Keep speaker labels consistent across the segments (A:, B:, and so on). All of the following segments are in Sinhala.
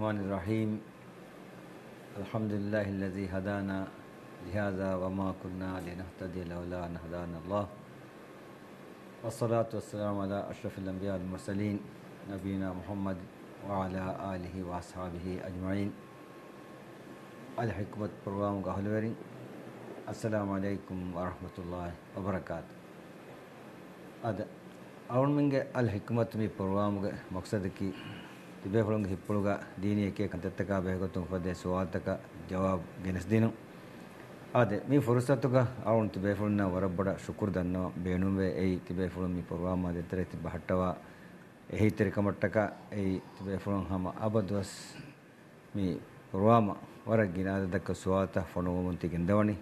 A: الرحمن الرحيم الحمد لله الذي هدانا لهذا وما كنا لنهتدي لولا أن هدانا الله والصلاة والسلام على أشرف الأنبياء والمرسلين نبينا محمد وعلى آله وأصحابه أجمعين الحكمة برنامج أهل السلام عليكم ورحمة الله وبركاته هذا أول من الحكمة من مقصدك ತಿಬ್ಬೆಕುಳಂಗೆ ಹಿಪ್ಪುಳುಗ ದೀನಿಯಕ್ಕೆ ಕಂತೆತ್ತಕ ಬೇಹಗೊತ್ತು ಉಪದೆ ಸುವಾತಕ ಜವಾಬ್ ಗೆನಸ್ದಿನು ಆದೆ ಮೀ ಫುರುಸತ್ತುಗ ಅವನು ತಿಬೇಫುಳಿನ ವರಬ್ಬಡ ಶುಕುರ್ದನ್ನೋ ಬೇಣುವೆ ಏಯ್ ತಿಬೇಫುಳು ಮೀ ಪುರ್ವಾಮ ದೆತ್ತರೆ ತಿಬ್ಬ ಹಟ್ಟವ ಎಹಿ ತೆರಿಕ ಮಟ್ಟಕ ಏಯ್ ತಿಬೇಫುಳು ಹಮ ಅಬದ್ವಸ್ ಮೀ ಪುರ್ವಾಮ ವರಗ್ಗಿನಾದಕ್ಕ ಸುವಾತ ಫಣುವಂತಿ ಗೆಂದವಣಿ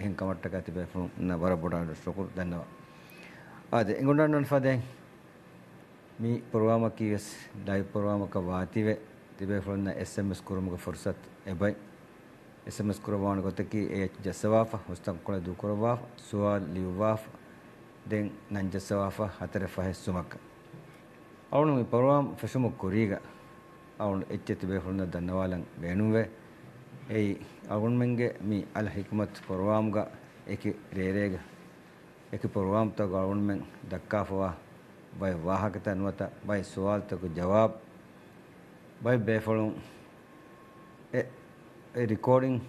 A: ಎಹೆಂಕ ಮಟ್ಟಕ ತಿಬೇಫುಳು ನ ವರಬ್ಬಡ ಶುಕುರ್ದನ್ನವ ಆದೆ ಇಂಗುಂಡಣ್ಣನ ಫದೆ މި ޕްރޮގާމަކީވެސް ޑައި ޕްރޮގާމަކަށް ވާތިވެ ތިބޭ ފުޅުންނ އެސް.އެމް.އެސް ކުރުމުގެ ފުރުސަތް އެބައި އެސް.އެމް.އެސް ކުރަވާނެ ގޮތަކީ އެއަށް ޖައްސަވާފަ ހުސްތަން ކުޅެ ދޫކުރަވާފަ ސުވާލް ލިޔުއްވާފަ ދެން ނަން ޖައްސަވާފަ ހަތަރެ ފަހެއް ސުމަކަށް އަވަނު މި ޕްރޮގާމް ފެށުމުގެ ކުރީގަ އަވަނު އެއްޗެ ތިބޭ ފުޅުންނ ދަންނަވާލަން ބޭނުންވެ އެއީ އަވަނުމެންގެ މި އަލް ހިކުމަތް ޕްރޮގާމުގަ އެކި ރޭރޭގެ އެކި ޕްރޮގާމުތަކު އަވަނުމެން ދައްކާފަވާ vai ವಾಹಕತೆ ಅನುವತ vai ಸವಾಲ್ತಕು ಜವಾಬ್ vai ಬೇಫಳು ಎ ರಿಕಾರ್ಡಿಂಗ್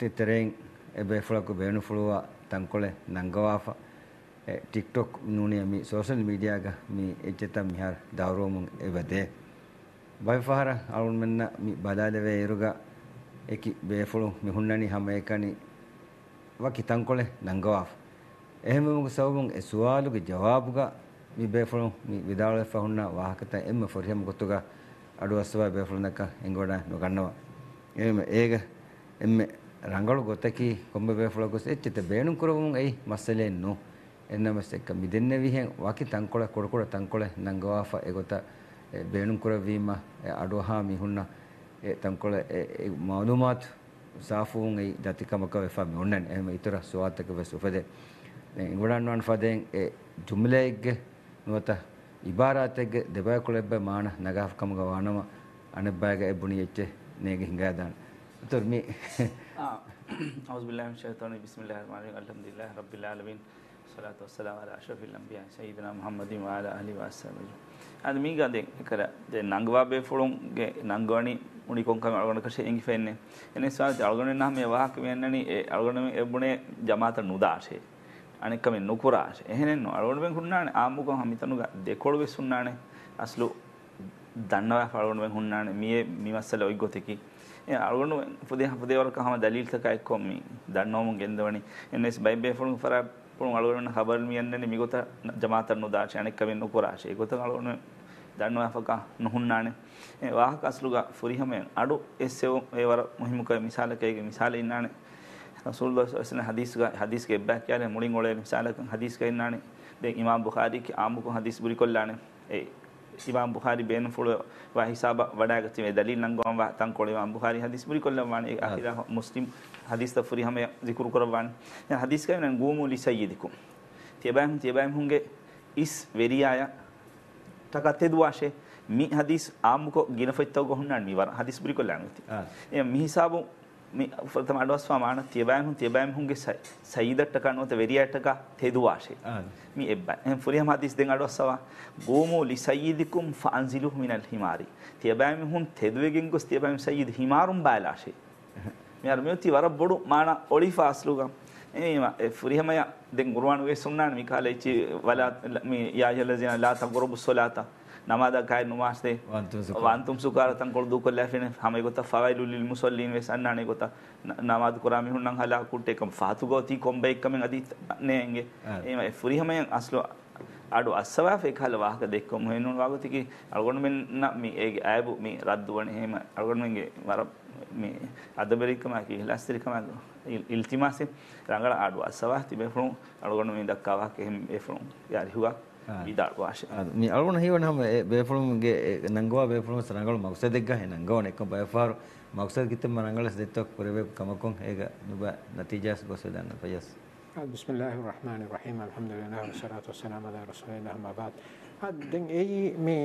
A: ತಿತೆರೆಂಗ್ ಎ ಬೇಫಳಕು ಬೇಣು ಫಳುವ ತಂಕೊಳೆ ನಂಗವಾಫ ಎ ಟಿಕ್ಟಾಕ್ ನೂನಿಯ ಮಿ ಸೋಷಲ್ ಮೀಡಿಯಾಗ ಮಿ ಎಚ್ಚೆತ ಮಿಹಾರ್ ದಾವ್ರೋಮು ಎವದೆ vai ಫಹರ ಅರುಣ್ ಮೆನ್ನ ಮಿ ಬದಾಲೆವೆ ಇರುಗ ಎಕಿ ಬೇಫಳು ಮಿಹುಣ್ಣನಿ ಹಮೇಕನಿ ವಕಿ ತಂಕೊಳೆ ನಂಗವಾಫ එහෙමම සවබුන් ඒ සුවාලුගේ ජවාබුගා mi befulun mi vidawala fahunna wahakata emma forhiyam gottuga adu aswa befulunaka engoda nogannawa ema ega emme ರಂಗಳು ಗೊತ್ತಕಿ ಕೊಂಬೆ ಬೇಫಳಕೊಸ್ ಎಚ್ಚಿತ ಬೇಣು ಕುರವಂ ಐ ಮಸಲೇನು ಎನ್ನಮಸ್ತೆಕ್ಕ ಮಿದೆನ್ನೆ ವಿಹೆ ವಾಕಿ ತಂಕೊಳೆ ಕೊಡಕೊಡ ತಂಕೊಳೆ ನಂಗವಾಫ ಎಗೊತ್ತ ಬೇಣು ಕುರವೀಮ ಅಡೋಹಾ ಮಿಹುಣ್ಣ ಎ ತಂಕೊಳೆ ಮಾಲೂಮಾತ್ ಸಾಫುಂ ಐ ದತಿಕಮಕ ವೆಫಾ ಮಿಹುಣ್ಣನ್ ಎಮ್ಮ ಇತರ ಸುವಾತಕ ವೆಸ್ ಉಫದೆ ಗುಡಾನ್ ಫಾದೆ ಜುಮ್ಲೆಗೆ ನುವತ ಇಬಾರಾತೆಗೆ ದೆಬಾಯಕೊಳೆಬ್ಬೆ ಮಾಣ ನಗಾಫ್ಕಮ್ಗ ವಾಣಮ ಅಣೆಬ್ಬಾಯಗ ಎಬ್ಬುಣಿ ಎಚ್ಚೆ ನೇಗೆ ಹಿಂಗಾದಾಣ ತುರ್ಮಿ
B: ಅವುಜ್ಬಿಲ್ಲಾಹಿಮ್ ಶೈತಾನಿ ಬಿಸ್ಮಿಲ್ಲಾಹಿರ್ ರಹಮಾನಿರ್ ರಹೀಮ್ ಅಲ್ಹಮ್ದುಲಿಲ್ಲಾಹಿ ರಬ್ಬಿಲ್ ಆಲಮೀನ್ ಸಲಾತು ವಸ್ಸಲಾಮ್ ಅಲಾ ಅಶ್ರಫಿಲ್ ಅಂಬಿಯಾ ಸಯ್ಯಿದನಾ ಮುಹಮ್ಮದಿನ್ ವಅಲಾ ಅಲಿ ವಸಹಬಿಹಿ ಅದು ಮೀಗ ಅದೇ ಕರ ದೆ ನಂಗವಾಬೆ ಫುಳುಂಗೆ ನಂಗವಾಣಿ ಉಣಿ ಕೊಂಕಮ ಅಳಗಣ ಕಶೆ ಎಂಗಿ ಫೆನ್ನೆ ಎನೆ ಸ್ವಾತಿ ಅಳಗಣ ನಾಮೆ ವಾಹಕ ವೆನ್ನನಿ ಅಳಗಣ ಎಬ್ಬುಣೆ ಜಮಾತ ನುದಾಶೆ අනෙක්කමෙන් නොකරාශ එහෙනෙන් අලුවනුවෙන් හුන්නානේ ආමුකම් හමිතනුග දෙකොළු වෙස්සුන්නානේ අස්ලු දන්නවා අලුවනුවෙන් හුන්නානේ මිය මිවස්සල ඔයි ගොතෙකි එ අලුවනුවෙන් පුදේ හපදේවරක හම දලීල්තක එක්කොම් මි දන්නවමුන් ගෙන්දවනි එන්නස් බයිබේ ෆොරුන් ෆරා ෆොරුන් අලුවනුවෙන් හබල් මියන්නේ මිගොත ජමාතන් නොදාශ අනෙක්කමෙන් නොකරාශ ඒ ගොත අලුවනුවෙන් දන්නවා ෆක නොහුන්නානේ ඒ වාහක අස්ලුග ෆුරිහමෙන් අඩු එස්සෙව ඒ වර මුහිමුක මිසාලකයේ මිසාලේ ඉන්නානේ ರಸೂಲ್ ವಸನ ಹದೀಸ್ಗ ಹದೀಸ್ಗೆ ಎಬ್ಬಾಕಿ ಯಾರೆ ಮುಳಿಂಗ್ ಒಳ್ಳೆ ಸಾಲಕ ಹದೀಸ್ಗೆ ಇನ್ನಾಣೆ ದೇ ಇಮಾಮ್ ಬುಖಾರಿಗೆ ಆಮುಕು ಹದೀಸ್ ಬುರಿಕೊಲ್ಲಾಣೆ ಏ ಇಮಾಮ್ ಬುಖಾರಿ ಬೇನ್ ಫುಳು ವಾ ಹಿಸಾಬ ವಡಾಗತ್ತಿವೆ ದಲಿ ನಂಗೋಂ ವಾ ತಂಕೊಳಿ ಇಮಾಮ್ ಬುಖಾರಿ ಹದೀಸ್ ಬುರಿಕೊಲ್ಲವಾಣೆ ಆಖಿರ ಮುಸ್ಲಿಮ್ ಹದೀಸ್ ತಫುರಿ ಹಮೆ ಜಿಕುರು ಕೊರವಾಣೆ ಹದೀಸ್ಗೆ ನಾನು ಗೂಮೂಲಿ ಸಯ್ಯಿದಿಕು ತಿಯಬಾಯಂ ತಿಯಬಾಯಂ ಹುಂಗೆ is ವೆರಿಯಾಯ ತಗತ್ತೆದುವಾಶೆ me Hadith ಆಮುಕೊ ಗಿನಫೈತ್ತವ ಗೊಹುಣ್ಣಾಣ್ ಮೀವರ Hadith ಬುರಿಕೊಲ್ಲಾಣೆ A ಮಿ ಹಿಸಾಬು ප්‍රථම අඩවස්වාමාන තියබෑහුන් තියබෑමහුන්ගේ සයිදට්ට කනුවත වෙරියටක තෙදවාශය මේ එබ පුරිය මතිස් දෙ අඩවස්සවා ගෝමෝ ලිසයිදිකුම් ෆාන්සිලු මිනල් හිමාරි තියබෑමහුන් තෙදවගෙන් ගොස් තියබෑම සයිද හිමාරුම් බෑලාශේ මෙයර්මයති වර බොඩු මාන ඔලි ෆාස්ලුගම් පුරිහමය දෙ ගුරුවන්ගේ සුන්නාන් මිකාලච්චි වලා යාජලසින ලාත ගොරබු සොලාතා namada kai numaste wantum sukara tan kol du kolla fene hame gota fawailu lil musallin wes annane gota namad kurami hunnan hala kutte kam fatu goti kombe ekkamen adi nenge ema e furi hame aslo අඩු අස්සවාෆ එකහල වාහක දෙක්කොම හෙනුන් වාගතික අල්ගොඩ මෙන්න මේ ඒ ඇබු මේ රද්දු වන හෙම අල්ගොඩමගේ වර මේ අදබෙරික්කමකි ලස්තරිකම ඉල්තිමාසේ රඟල අඩු අස්සවා තිබෙෆරුම් අල්ගොඩ මේ දක්කාවක් එහෙම එෆරුම් යරිහුවක්
A: మీ అడుగున హీవన బేఫలం నంగవ బేఫలం సరంగల మక్సద్ దగ్గ హే నంగవ నెక్క బయఫారు మక్సద్ కిత మనంగల సదెత్త కురవే కమకం హేగ నుబ నతీజాస్ గోసదన ఫయస్
C: بسم الله الرحمن الرحيم الحمد لله والصلاة والسلام على رسول الله ما بعد دين اي مي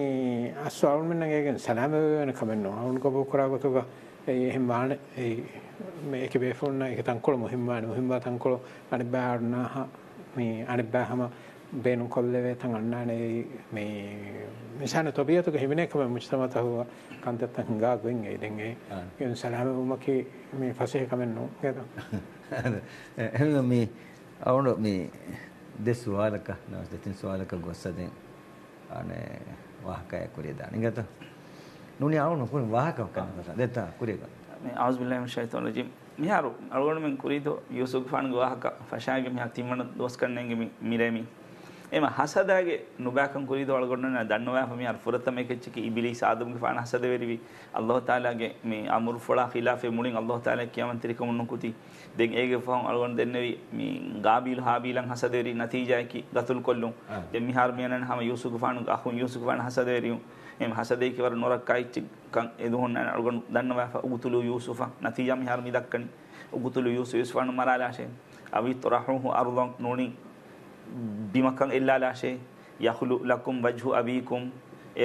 C: السؤال من نجين سلام كمنو هون كبو كرا غتوغا اي همبان اي مي كبيفون اي تنكل مهمه مهمه تنكل انا بارنا مي انا بهما බේනුකොල්ලවේ තන් අන්නානේ මේ මිසාන තොබියතුක හිමිනේකම මුජ්තමතහුව කන්තත්තන් හංගාගුවෙන් ඒදෙන්ගේ යොන් සලාම උමකි මේ පසේ කමෙන්නු ගේද
A: එහෙනම් මේ අවුන මේ දෙස් සුවාලක නවස් දෙතින් සුවාලක ගොස්සදෙන් අනේ වාහකය කුරේ දාන ගත නුනි අවුන කුරේ වාහකව කන්න දෙත
B: කුරේ මේ අවුස් බිල්ලාහි මිනශ් ෂයිතෝන් රජීම් මිහාරු අරගොණ මෙන් කුරීදෝ යූසුෆ් ෆාන් ගවාහක ෆෂාගේ මිහා තිමන දොස් කන්නේගේ මිරේමි එම හසදාගේ නුබෑකම් කුරිද වලගොන්න දන්නවා මේ අර්ෆුරත මේ කෙච්චක ඉබිලිස් ආදම්ගේ ෆාන හසද වෙරිවි අල්ලාහ් තාලාගේ මේ අමුරු ෆොලා ඛිලාෆේ මුලින් අල්ලාහ් තාලා කියාමන් තිරිකම නුකුති දෙන් ඒගේ ෆෝන් අලගොන්න දෙන්නේවි මේ ගාබිල් හාබිලන් හසද වෙරි නතිජාකි ගතුල් කොල්ලුම් දෙන් මිහාර මියනන් හම යූසුෆ් ෆානු අහුන් යූසුෆ් ෆාන හසද වෙරියු එම් හසදේ කිවර නොරක් කයිච් කන් එදුහොන්න අලගොන්න දන්නවා උගුතුලු යූසුෆා නතිජා මිහාර මිදක්කනි උගුතුලු යූසුෆ් ෆානු මරාලාෂේ අවි තරහුහු අරුදන් නෝනි බිමකං එල්ලාලාශේ යහුලු ලකුම් වජ්හු අබීකුම්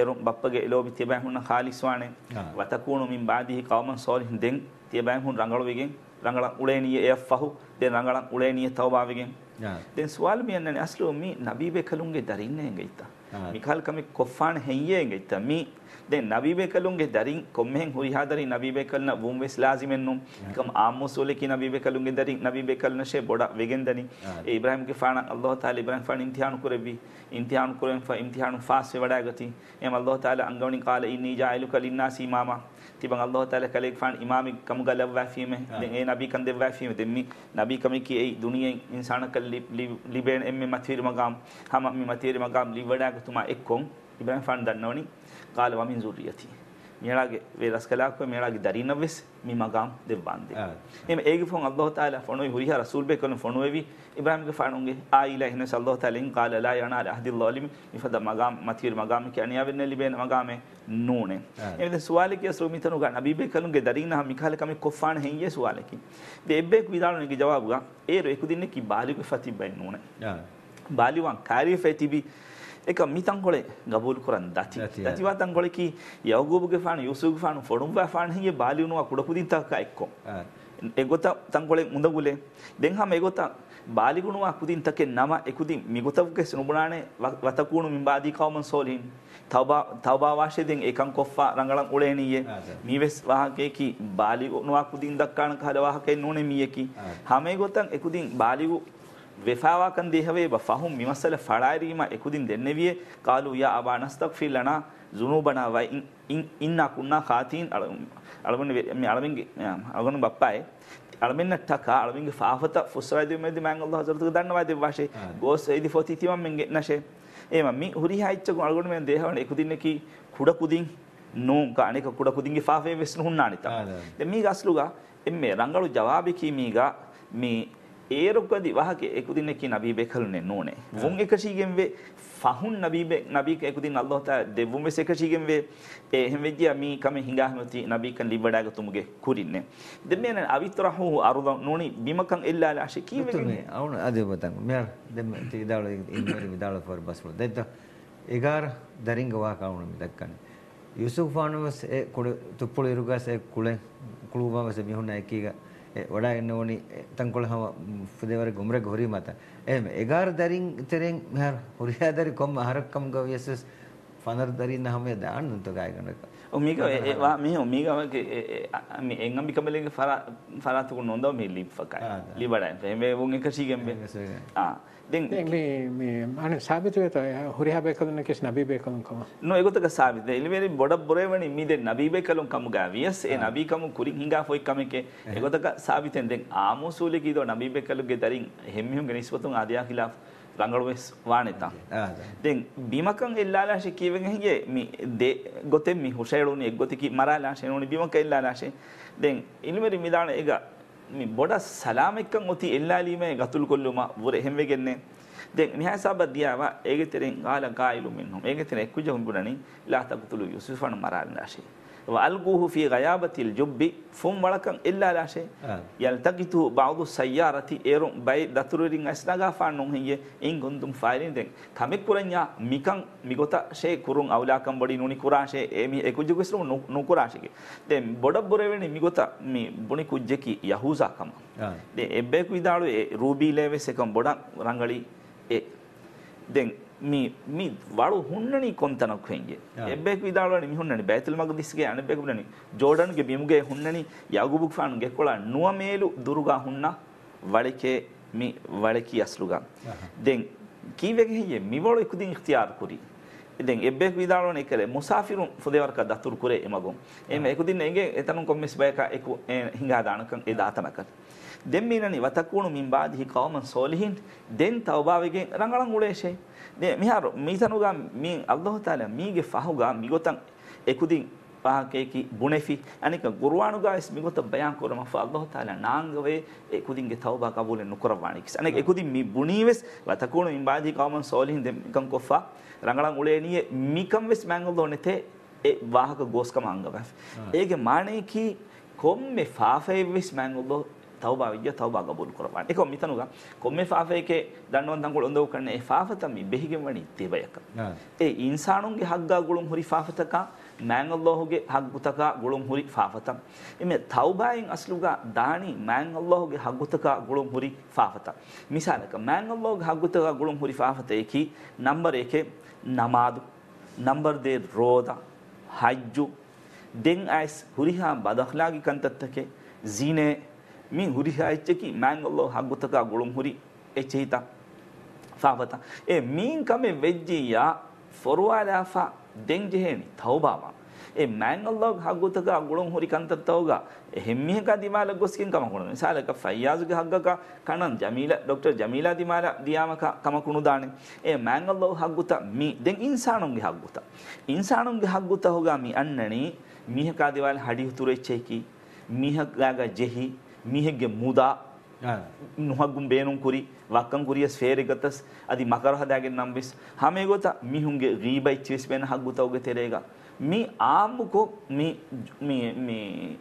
B: ඒරුම් බප්පගේ ලෝබි තිබෑම් හුන්න ખાලිස්වානේ වතකූණු මින් බාදිහි කවමන් සෝලින් දෙන් තිබෑම් හුන් රංගලොවිගෙන් රංගලන් උලේනිය එෆහු දෙන් රංගලන් උලේනිය තවබාවිගෙන් දැන් සුවල් මියන්නේ අස්ලෝ මි නබීබේ කලුන්ගේ දරින්නේ ගෙයිතා මිකල් කමි කොෆාන් හෙයියේ ගෙයිතා මි දැන් නබීබේකලුන්ගේ දරින් කොම්මෙන් හුරිහා දරින් නබීබේකලන වුම් වෙස් ලාසිමෙන්නුම් කම් ආමුසෝලේ කි නබීබේකලුන්ගේ දරින් නබීබේකලන ෂේ බොඩ වෙගෙන්දනි ඒ ඉබ්‍රාහිම් ගේ ෆාන අල්ලාහ් තාලා ඉබ්‍රාහිම් ෆාන ඉම්තිහාන කුරෙබ්බි ඉම්තිහාන කුරෙන් ෆා ඉම්තිහාන ෆාස් වඩා ගති එම් අල්ලාහ් තාලා අංගවණි කාලා ඉන්නී ජායිලුක ලින්නාසි ඉමාමා තිබන් අල්ලාහ් තාලා කලේ ෆාන ඉමාමි කම් ගලව වැෆීමේ දැන් ඒ නබී කන් දෙව වැෆීමේ දෙම්මි නබී කමි කි ඒ දුනියෙන් ඉන්සාන කල්ලි ලිබෙන් එම්මේ මතිරි මගම් හම මතිරි මගම් ලිවඩා ගතුමා එක්කොන් ඉබ්‍රාහිම් ෆාන දන්නවනි قال ومن ذريتي මෙයාගේ වෙරස් කලාක්ව මෙයාගේ දරිනවෙස් මි මගම් දෙවන්දේ එම ඒගේ ෆොන් අල්ලාහ් තාලා ෆොනොයි හුරිහා රසූල් බේ කන ෆොනොවි ඉබ්‍රාහිම්ගේ ෆානුගේ ආයිලා හින සල්ලාහ් තාලින් قال لا ينال احد الظالم مفد مගම් මතිර මගම් කියන්නේ යවෙන්න ලිබෙන මගමේ නූනේ එමෙද සුවාලකේ සුමිතනු ගා නබී බේ කනුගේ දරිනහ මිඛාල කම කොෆාන හෙන්යේ සුවාලකි දෙබ්බේක් විදාලුනේගේ ජවාබුවා ඒර එකු දින්නේ කි බාලිකු ෆතිබෙන් නූනේ බාලිවන් කාරිය ෆතිබි eka mitangole gabul kuran dati dati watangole ki yagubuge fanu yusuge fanu fodumba fanu ye baliunuwa kudakudinta ka ekko egota tangole mundagule denham egota ಬಾಲಿಗುಣುವ ಅಕುದಿನ್ ತಕ್ಕೆ ನಮ ಎಕುದಿ ಮಿಗುತವಕ್ಕೆ ಸುನುಬುಣಾಣೆ ವತಕೂಣು ಮಿಂಬಾದಿ ಕೌಮನ್ ಸೋಲಿನ್ ತೌಬಾ ತೌಬಾ ವಾಶೆದಿನ್ ಏಕಂ ಕೊಫ್ಫ ರಂಗಳಂ ಉಳೇನಿಯೆ ಮೀವೆಸ್ ವಾಹಕೆ ಕಿ ಬಾಲಿಗುಣುವ ಅಕುದಿನ್ ದಕ್ಕಾಣ ಕಹಲ ವಾಹಕೆ ನೂಣೆ ಮಿಯಕಿ ಹಮೆ ಗೊತ್ತಂ ಎಕುದಿನ್ ಬಾಲಿಗು වෙෆාවා කන්දී හවේබ ෆහුම් මිමසල ෆලාරීම එකුදින් දෙන්නෙවිය කාලු යා අබා නස්තක්ෆිර් ලනා ජුනූබනා වයි ඉන්නා කුන්නා කාතීන් අලමන මේ අලමින්ගේ අලගොන බප්පායි අලමින්න ටකා අලමින්ගේ ෆාෆත ෆුස්රයිදි මෙදි මං අල්ලාහ් හසරතුක දන්නවා දෙව වාෂේ ගෝස් එදි ෆොති තිමම් මෙන්ගේ නැෂේ එම මි හුරි හයිච්ච කො අලගොන මෙන් දේහවන එකුදින් එකී කුඩ කුදින් නූන් කාණේක කුඩ කුදින්ගේ ෆාෆේ වෙස්න හුන්නානිත දැන් මේ ගස්ලුගා එම්මේ රංගලු ජවාබි කීමීගා මේ ඒරුක්වදි වහගේ එකුදිනෙකි නබී බෙකලුනේ නෝනේ වුන් එකශීගෙන් වේ ෆහුන් නබීබ නබීක එකුදින් අල්ලාහ් තා දෙවුම් වෙස එකශීගෙන් වේ ඒ එහෙම වෙදියා මී කම හිඟාහමති නබීකන් ලිබඩාග තුමුගේ කුරින්නේ දෙමෙන අවිතරහු අරුද නෝනි බිමකන් එල්ලා ලාශි කීවෙන්නේ අවුන
A: අදේ බතන් මෙයා දෙම තී දාල ඉන්නරි විදාල ෆොර බස්වල දෙත එගාර දරින්ග වා කවුන මිදක්කන් යුසුෆ් ෆානුස් ඒ කුඩ තුප්පුල ඉරුගස් ඒ කුලේ කුළුබවස මිහුන එකීගා වඩාගන්න ඕනි ತಂಕೊಳව ಫುದೇವರ ಗುಮ್ರೆ ಗೋರಿ ಮಾತ ಎಹ್ ಎಗಾರ್ ದರಿಂಗ್ ತೆರೆಂಗ್ ಹರ್ ಹುರಿಯಾದರಿ ಕೊಮ್ಮ ಹರಕ್ಕಂ ಗವ್ಯಸಸ್ ಫನರ್ ದರಿನ ಹಮೆ ದಾನ್ ನಂತ ಗಾಯಗಣಕ
B: ಒಮ್ಮಿಗ ಮೇ ಒಮ್ಮಿಗ ಎಂಗಂಬಿ ಕಮಲೆಗೆ ಫರಾ ಫರಾ ತಗೊಂಡು ಒಂದವ ಮೇ ಲೀಪ್ ಫಕಾಯ ಲಿಬಡ ಮೇ ಒಂಗೆ ಕಸಿಗೆಂಬೆ ಆ
C: ಇಲ್ಲಿ ಮಾನೆ ಸಾಬೀತುವೇತ ಹುರಿಹ ಬೇಕದನ್ನ ಕೇಸ್ ನಬಿ ಬೇಕದ
B: ಕಮ ನೋ ಎಗೊತ್ತಕ ಸಾಬೀತ ಇಲ್ಲಿ ಮೇರಿ ಬೊಡ ಬೊರೆವಣಿ ಮೀದೆ ನಬಿ ಬೇಕಲಂ ಕಮ ಗಾವಿಯಸ್ ಎ ನಬಿ ಕಮ ಕುರಿ ಹಿಂಗಾ ಫೋಯ್ ಕಮೆಕೆ ಎಗೊತ್ತಕ ಸಾಬೀತೆನ್ ದೆಂ ಆಮೂಸೂಲಿಗೆ ಇದು ನಬಿ ಬೇಕಲುಗೆ ದರಿಂ ಹೆಮ್ಮಿಹುಂಗೆ ನಿಸ್ವತುಂ ಆದಿಯಾ ಖಿಲಾಫ್ ළඟඩුවෙස් වානෙතා දෙන් බිමකන් එල්ලාලාශ කීවෙන්ගේ මි දේ ගොතෙන් මි හුෂයරුණි එක්ගොතිකි මරාලාශයනුනි බිමක එල්ලාලාශේ දෙන් ඉල්මරි මිදාන එක මි බොඩ සලාමෙක්කන් ඔති එල්ලාලීමේ ගතුල් කොල්ලුම වර හෙම්වෙගෙන්නේ දෙන් නිහසබ දියාව ඒගෙතරෙන් ගාලා ගායිලු මින්හුම් ඒගෙතරෙන් එක්කුජ හුඹුණනි ලා තගතුළු යුසුෆන් මරාලාශේ وألقوه في غيابة الجب فم ولكن إلا لا شيء يلتقطه بعض السيارة إيرون باي دترورين أسنغا فانون هي إن كنتم فاعلين دين تامك كورنيا ميكان ميغوتا شيء كورون أولا كم بدي نوني كورا شيء إمي إكوجي كسرو نو كورا شيء دين بودا بوريني ميغوتا مي بوني كوجي كي يهوزا كم دين إبّه كويدارو روبي ليفي سكم بودا رانغالي دين මේ වලු ಹುಣ್ಣಣಿ ಕೊಂತನ ಖುಂಗೆ ಎಬ್ಬೆಕ್ ವಿದಾಳವಣಿ ಮಿ ಹುಣ್ಣಣಿ ಬೈತುಲ್ ಮಗ್ದಿಸ್ಗೆ ಅಣಬೆಕ್ ಹುಣ್ಣಣಿ ಜೋರ್ಡನ್ಗೆ ಬಿಮ್ಗೆ ಹುಣ್ಣಣಿ ಯಾಗುಬುಕ್ ಫಾನ್ ಗೆಕೊಳ ನುವ ಮೇಲು ದುರುಗಾ ಹುಣ್ಣ ವಳಿಕೆ ಮಿ ವಳಿಕಿ ಅಸ್ಲುಗ ದೆನ್ ಕೀವೆಗೆ ಹೆಯೆ ಮಿ ವಳು ಇಕುದಿನ್ ಇಖ್ತಿಯಾರ್ ಕುರಿ ඉතින් එබ්බෙක් විදාලෝන එකලේ මුසාෆිරුන් ෆුදේවරක දතුරු කුරේ එමගොම් එම එකුදින් එගේ එතනු කොම්මිස් බයක එක හිඟා දානකන් ඒ දාතනකන් දෙම්මීනනි වතකුණු මින් බාදිහි කවමන් සෝලිහින් දෙන් තවබාවගෙන් රංගලන් උලේෂේ de miharo misanuga min allah taala mige fahuga migotan ekudin පාකේකි බුණෙෆි අනික ගුරුවානුගා ඉස් මිගොත බයන් කරම ෆ අල්ලාහ් තාලා නාංගවේ ඒ කුදින්ගේ තවබා කබුලෙන් නුකරවාණි කිස් අනික ඒ කුදින් මි බුණීවස් වතකුණු ඉම්බාදි කවමන් සෝලිහින් දෙම් කම් කොෆා රංගලන් උලේනිය මිකම් වෙස් මංගල් දොනෙතේ ඒ වාහක ගෝස්කම අංගවැෆ් ඒගේ මානේ කි කොම්මේ ෆාෆේ වෙස් මංගල් තවබා විජ්ජ තවබා ගබුල් කරවාන එක මිතනුග කොම්මේ ෆාෆේකේ දන්නවන් තංගුල ඔඳව කරන ඒ ෆාෆතමි බෙහිගෙන් වනි තේවයක ඒ ඉන්සානුන්ගේ හග්ගා ගුළුම් හොරි ෆාෆතක මෑන් අල්ලාහුගේ හග්ගුතක ගුළුම් හොරි ෆාෆතම් එමෙ තවබායෙන් අස්ලුගා දානි මෑන් අල්ලාහුගේ හග්ගුතක ගුළුම් හොරි ෆාෆත මිසාලක මෑන් අල්ලාහුගේ හග්ගුතක ගුළුම් හොරි ෆාෆතේකි නම්බර එකේ නමාදු නම්බර දේ රෝදා හජ්ජු දෙන් අයිස් හුරිහා බදහලාගි කන්තත්තකේ ޒීනේ මින් හුරි හාච්චකි මෑන් අල්ලෝ හග්ගුතකා ගුළුම් හුරි එච්චහිතා ෆාවත ඒ මීන් කමේ වෙජ්ජියා ෆොරවාලාෆා දෙංජෙහෙනි තවබාවා ඒ මෑන් අල්ලෝ හග්ගුතකා ගුළුම් හුරි කන්ත තවගා එහෙම්මිහක දිමාල ගොස්කින් කමකුණු මිසාලක ෆයයාසුගේ හග්ගක කනන් ජමීලා ડોක්ටර් ජමීලා දිමාල දියාමක කමකුණු දානේ ඒ මෑන් අල්ලෝ හග්ගුත මී දෙන් ඉන්සානුන්ගේ හග්ගුත ඉන්සානුන්ගේ හග්ගුත හොගා මී අන්නණි මීහක දිවාල හඩි හුතුරෙච්චේකි මීහක ගා ජෙහි මීහෙක්ගේ මුදා නොහක්ගුම් බේනුම් කුරි වක්කන් කුරියස් ෆේරිගතස් අධි මකරහදාගෙන් නම්බිස් හමේ ගොත මිහුන්ගේ ගීබයි චිස්බෙන හක්ගුතවගේ තෙරේග මේ ආම්මුකෝ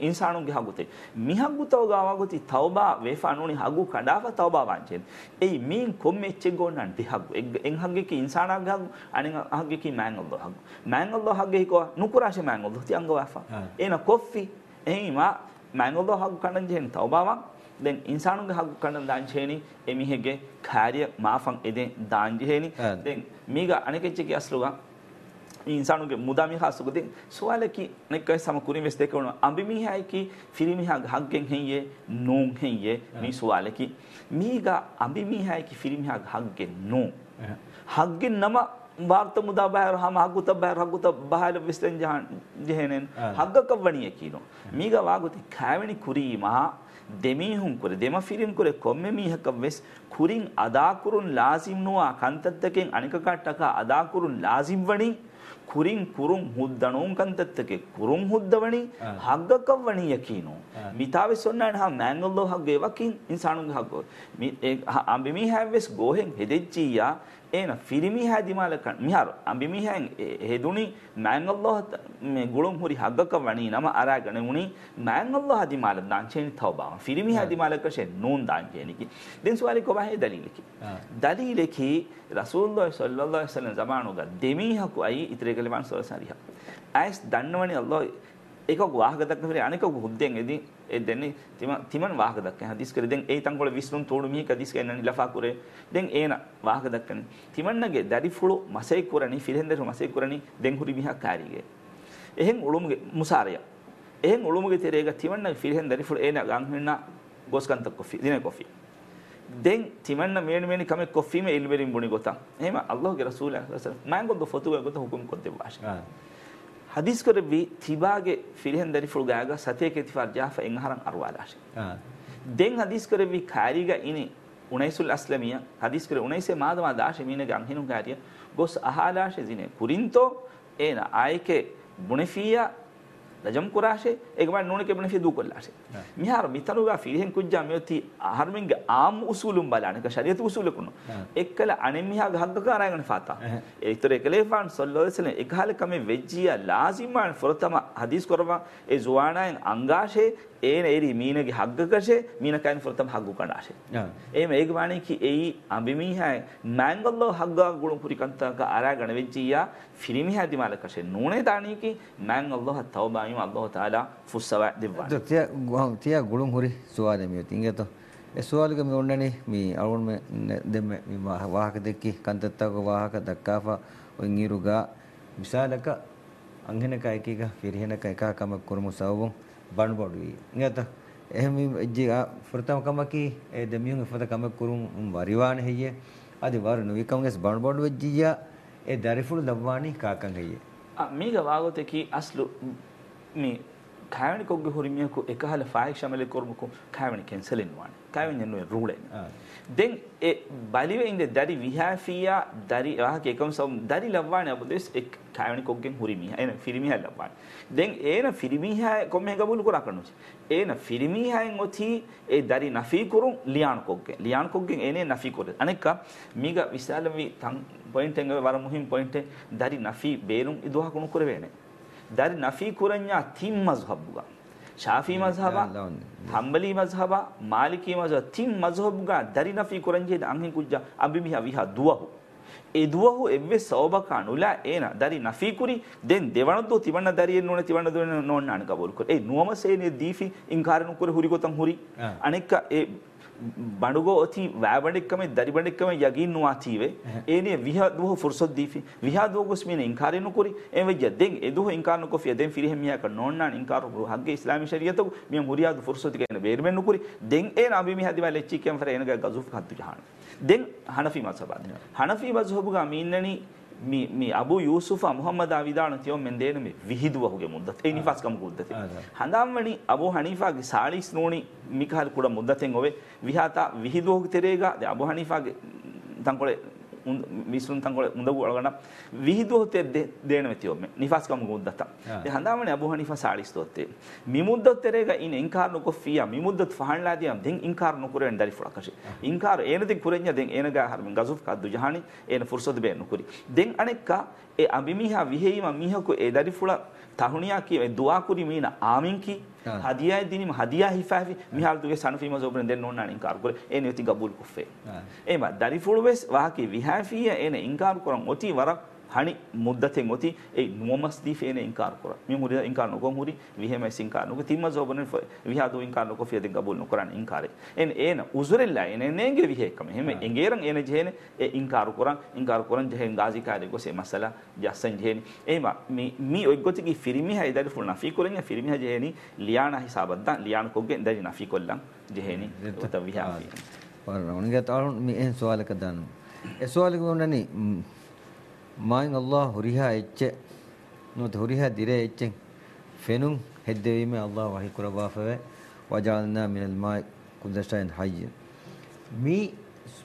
B: ඉන්සානුන්ගේ හගුතේ මිහක්ගුතව ගාවගොති තවබා වේෆානුනි හගු කඩාව තවබා වංචෙන් එයි මීන් කොම් එච්චෙක් ගොන්නන් ටිහක්ගු එන් හගේකි ඉන්සානක් හගු අනෙන් හගේකි මෑන්ගල්ද හගු මෑන්ගල්ද හගේ හිකෝ නුකුරාශි මෑන්ගල්ද තියංග වෑෆා එන කොෆ්ෆි එහිමා މައިންގޮލޯ ހަގު ކަނަން ޖެހެން ތައުބާވަން දෙන් ඉන්සානුගේ හගු කණන දාංචේනි එමිහෙගේ කාරිය මාෆන් එදෙන් දාංජේනි දෙන් මීග අනෙකෙච්චගේ අස්ලුගා ඉන්සානුගේ මුදාමි හසුගදින් සුවලකි නෙක්කයි සම කුරින් වෙස් දෙක වුණා අඹි මිහායිකි ෆිරි මිහාග හග්ගෙන් හෙයියේ නෝන් හෙයියේ මේ සුවලකි මීග අඹි මිහායිකි ෆිරි මිහාග හග්ගෙන් නෝ හග්ගෙන් නම ಭಾರತ ಮುದಾ ಬಾಯರ್ ಹಮ ಹಗುತ ಬಾಯರ್ ಹಗುತ ಬಾಯಲ ವಿಸ್ತನ್ ಜಹಾನ್ ಜಹೇನೆನ್ ಹಗ್ಗಕ ವಣಿಯ ಕೀನೋ ಮೀಗ ವಾಗುತಿ ಖಾವಣಿ ಕುರಿ ಮಹಾ දෙමීහුන් කුර දෙම ෆිරිම් කුර කොම්ම මීහක වෙස් කුරින් අදාකුරුන් ලාසිම් නුවා කන්තත්තකෙන් අනික කට්ටක අදාකුරුන් ලාසිම් වණින් කුරින් කුරුම් හුද්දනෝන් කන්තත්තක කුරුම් හුද්දවණි හග්ගකවණි යකිනෝ මිතාවෙ සොන්නන හා මෑංගල්ලෝ හග්ගේ වකින් ඉන්සානුගේ හග්ගෝ මේ අම්බිමි හැවස් ගෝහෙන් හෙදෙච්චියා ඒන ෆිරිමිහැ දිමාලකන් මිහාරු අඹිමිහැන් හෙදුනි මෑන්ගල්ලොහ මේ ගුළුම් හුරි හග්ගක වනී නම අරාගෙන වුණි මෑන්ගල්ලොහ දිමාල දාංචේනි තවබාව ෆිරිමිහැ දිමාලක ෂේ නූන් දාංචේනිකි දෙන්සුවාලි කොබහේ දලීලකි දලීලකි රසූල්ලාහ් සල්ලල්ලාහු අලයිහි වසල්ලම් ජමානුග දෙමීහකු අයි ඉතරේකලමන් සොරසරිහ ඇස් දන්නවනි අල්ලාහ් එකක වාහගතක් නෙවෙයි අනෙකක හුද්දෙන් එදී එදන්නේ තිමන් වාහක දක්කන හදිස් කරේ දැන් ඒ තංගොල විස්නුම් තෝඩු මිහික හදිස් කන්නනි ලෆා කුරේ දැන් ඒන වාහක දක්කන තිමන්නගේ දැරි ෆුළු මසේ කුරණි ෆිලෙන්දර මසේ කුරණි දැන් හුරි මිහක් කාරිගේ එහෙන් උළුමුගේ මුසාරය එහෙන් උළුමුගේ තෙරේක තිමන්න ෆිලෙන් දැරි ෆුළු ඒන ගන් හින්න ගොස්කන්ත කොෆි දින කොෆි දැන් තිමන්න මේන මේනි කම කොෆි මේ ඉල්බෙරින් බුණි ගොතන් එහෙම අල්ලාහ්ගේ රසූලයා සල්ලල්ලාහු අලයිහි වසල්ලම් මං ගොද්ද ෆොතු ගොත හුකුම් කොත්තේ වාෂා حديث كره بي تيباغه فيرهن دري فلغاغا ستيك اتفار جافا انهرن ارواداش آه. دين حديث كره بي كاريغا اني උනයිසුල් අස්ලමිය හදිස් කර උනයිසේ මාදමා දාශ මීන ගංහිනු කාරිය ගොස් අහාලාශ දිනේ කුරින්තෝ ඒන ආයකේ බුණෆියා ರಜಂಕುರಾಶೆ ಈಗ ಮಾಡಿ ನೋಣಕ್ಕೆ ಬಣ ಫಿ ದೂಕೊಲ್ಲಾಶೆ ಮಿಹಾರ ಮಿತನುಗ ಫಿರಿಹೆನ್ ಕುಜ್ಜ ಮಿಯೊತ್ತಿ ಹರ್ಮಿಂಗ ಆಮ್ ಉಸೂಲುಂ ಬಲಾನಕ ಶರಿಯತ್ ಉಸೂಲುಕುನು ಎಕ್ಕಲ ಅಣೆ ಮಿಹಾಗ ಹಗ್ಗಕಾರಾಯಗಣ ಫಾತಾ ಇತರ ಎಕಲೇಫಾನ್ ಸಲ್ಲೋಸಲೆ ಎಗಾಲ ಕಮೆ ವೆಜ್ಜಿಯ ಲಾಜಿಮಾನ್ ಫುರತಮ ಹದೀಸ್ ಕೊರವ ಎ ಜುವಾಣಾಯನ್ ಅಂಗಾಶೆ ඒන එරි මීනගේ හග්ගකශය මීනකයින් ොරතම හක්ගු කඩාශය. ඒම ඒක වානයකි ඒයි අභිමිහයි මෑංගල්ලෝ හක්ගා ගුණු පුරිකන්තක අරා ගණවෙච්චීයා ෆිරිමි හැදිමාලකශය නූනේ තානයකි මෑංගල්ලො හත් තවබා දායිම අල්ලාහ් තාලා ෆුස්සවා දෙවවා තිය
A: ගුවන් තිය ගුළුන් හුරි සුවාද මියති ඉංගතෝ ඒ සුවාලක මි ඔන්නනේ මි අරුන් මෙ දෙම මි වාහක දෙක්කි කන්තත්තක වාහක දක්කාෆා ඔන් ඉරුගා මිසාලක අංගනක එකක ෆිරහනක එකකම කුරුමු සවුම් බණ බඩුයි ඉංගතෝ එහෙම ජී ෆෘතම කමකි ඒ දෙමියුන් ෆත කම කුරුම් වරිවාන හෙය අදි වර නුවිකම්ගෙස් බණ බොඩ වෙජ්ජියා ඒ දරිෆුළු දබ්වානි කාකන් හෙය
B: මේක වාගොතකි අස්ලු මේ ಕಾವಣಿ ಕೊಗ್ಗು ಹುರಿಮಿಯಕು ಎಕಹಲ ಫಾಯಿಕ್ ಶಮಲೆ ಕೊರ್ಮುಕು ಕಾವಣಿ ಕೆನ್ಸಲಿನ್ ವಾಣಿ ಕಾವಣಿ ಎನ್ನುವೆ ರೂಳೆ ದೆನ್ ಎ ಬಲಿವೆ ಇಂದೆ ದರಿ ವಿಹಾಫಿಯ ದರಿ ವಾಹಕ ಏಕಂ ಸಂ ದರಿ ಲವ್ವಾಣಿ ಅಬುದೇಸ್ ಎಕ್ ಕಾವಣಿ ಕೊಗ್ಗೆನ್ ಹುರಿಮಿಯ ಏನ ಫಿರಿಮಿಯ ಲವ್ವಾಣಿ ದೆನ್ ಏನ ಫಿರಿಮಿಯ ಕೊಮ್ಮೆ ಗಬುಲು ಕುರ ಕಣ್ಣು ಏನ ಫಿರಿಮಿಯ ಹೆಂಗ್ ಒಥಿ ಎ ದರಿ ನಫಿ ಕುರುಂ ಲಿಯಾಣ್ ಕೊಗ್ಗೆ ಲಿಯಾಣ್ ಕೊಗ್ಗೆನ್ ಏನೇ ನಫಿ ಕೊರೆ ಅನೆಕ್ಕ ಮೀಗ ವಿಶಾಲವಿ ತಂ ಪಾಯಿಂಟ್ ಹೆಂಗ ವರ ಮುಹಿಂ ಪಾಯಿಂಟ್ ದರಿ ನಫಿ ಬೇರುಂ ಇದುಹ ಕುಣು ಕುರವೇನೆ dari nafi kuranya tim mazhabuga shafi mazhaba hambali mazhaba maliki mazhaba tim mazhabuga dari nafi kuranje da anhin kujja ambimi haviha duwahu එදුවහු එවෙ සෝභක අනුලා ඒන දරි නෆීකුරි දෙන් දෙවනද තිබන්න දරිය නොන තිබන්න දන නොන්න අනකබොල්කො ඒ නුවම සේනේ දීෆි ඉංකාරනුකර හුරිකොතන් හුරි අනෙක්ක ඒ බඩුගෝති වැෑවඩික්කම දරිබඩික්කම යගින්නවාතිීවේ ඒනේ විහදුව ෆුර්සොද්දීි විහදෝ ගුස්මින ඉංකාරයනුකරි එම යදෙන් එදු ඉංකාරනකො යදෙන් පිරිහමියක නොන්න ඉංකාර හගේ ස්ලාමි ශරියතක මේ මුරියාද ෆුර්සොතිකන බේරමෙන්නුකරි දෙන් ඒ අබිම හදවල එච්චිකම් රේනග ගසු හත්තු ජහන දෙන් හනෆී මසබාද හනෆී බස් හොබුග මීන්නනී මේ මේ අබු යූසුෆ මුහම්මද අවිදාන තියෝ මෙන්දේන මේ විහිදුවහුගේ මුද්දත් ඒ නිෆාස්කම කුද්දති හඳම්වනි අබු හනීෆාගේ සාලිස් නෝනි මිකහල් කුඩ මුද්දතෙන් ඔවේ විහාතා විහිදුවහුගේ තෙරේගා ද අබු හනීෆාගේ තංකොලේ ಮಿಸ್ಲುಂತಂಕೊಳೆ ಮುಂದಗು ಒಳಗಣ ವಿಹಿದು ಹೊತ್ತೆ ದೇಣವೆತಿಯೊಮ್ಮೆ ನಿಫಾಸ್ಕಮ್ ಗುದ್ದತ ದೆ ಹಂದಾಮಣೆ ಅಬು ಹನಿಫಾ ಸಾಳಿಸ್ತೋತ್ತೆ ಮಿಮುದ್ದತ್ತೆರೆಗ ಇನ್ ಇಂಕಾರ್ ನುಕೊ ಫಿಯಾ ಮಿಮುದ್ದತ್ ಫಹಣ್ಲಾದಿಯಂ ದೆಂ ಇಂಕಾರ್ ನುಕುರೆನ್ ದರಿ ಫುಳಕಶಿ ಇಂಕಾರ್ ಏನದಿ ಕುರೆನ್ಯ ದೆಂ ಏನಗ ಹರ್ಮಿನ್ ಗಜುಫ್ ಕದ್ದು ಜಹಾನಿ ಏನ ಫುರ್ಸದ್ ಬೇ ನುಕುರಿ ದೆಂ ಅನೆಕ್ಕ ඒ අඹිමිහා විහෙයිම මිහකු ඒ දරි ෆුල තහුණියා කිය දුවා කුරි මීන ආමින් කි හදියා දිනිම හදියා හිෆාෆි මිහල් දුගේ සනෆීම සෝබන දෙන්න ඕන නම් ඉන්කාර කර එන යති ගබුල් කුෆේ එම දරි ෆුල වෙස් වහකි විහාෆිය එන ඉන්කාර කරන් ඔති වරක් ಹಣಿ ಮುದ್ದತೆ ಗೊತಿ ಏ ಮೊಮಸ್ದೀಫ್ ಏನೇ ಇಂಕಾರ ಕೊರ ಮಿ ಮುರಿದ ಇಂಕಾರ ನಕೋ ಮುರಿ ವಿಹೆಮ ಎಸ್ ಇಂಕಾರ ನಕೋ ತಿಮ್ಮ ಜೋಬನ ವಿಹಾದು ಇಂಕಾರ ನಕೋ ಫಿಯದ ಕಬೂಲ್ ನಕರಾನ ಇಂಕಾರೆ ಏನ್ ಏನ ಉಜುರಿಲ್ಲ ಏನೆ ನೇಂಗೆ ವಿಹೆ ಕಮ ಹೆಮೆ ಎಂಗೇರಂ ಏನೆ ಜೇನೆ ಏ ಇಂಕಾರ ಕೊರ ಇಂಕಾರ ಕೊರಂ ಜಹೆ ಗಾಜಿ ಕಾರೆ ಗೊಸೆ ಮಸಲ ಜಸನ್ ಜೇನೆ ಏಮ ಮಿ ಮಿ ಒಗ್ಗೊತಿ ಕಿ ಫಿರಿಮಿ ಹೈ ದರಿ ಫುಲ್ ನಫಿ ಕೊಲೆಂ ಫಿರಿಮಿ ಹೈ ಜೇನಿ ಲಿಯಾನ ಹಿಸಾಬದ್ದ ಲಿಯಾನ ಕೊಗ್ಗೆ ದರಿ ನಫಿ ಕೊಲ್ಲಂ ಜೇನಿ ತತ ವಿಹಾ ಫಿ
A: ಅವನಿಗೆ ತಾಳು ಮಿ ಏನ್ ಸವಾಲಕ್ಕೆ ದಾನು ಎ ಸವಾಲಿಗೆ ಉನನಿ මායින් අල්ලාහ් හුරිහා එච්ච නොත හුරිහා දිරේ එච්චෙන් ෆෙනුන් හෙද්දවීම අල්ලාහ් වහී කුරබාෆවේ වජාල්නා මිනල් මායි කුදෂයන් හයිය මේ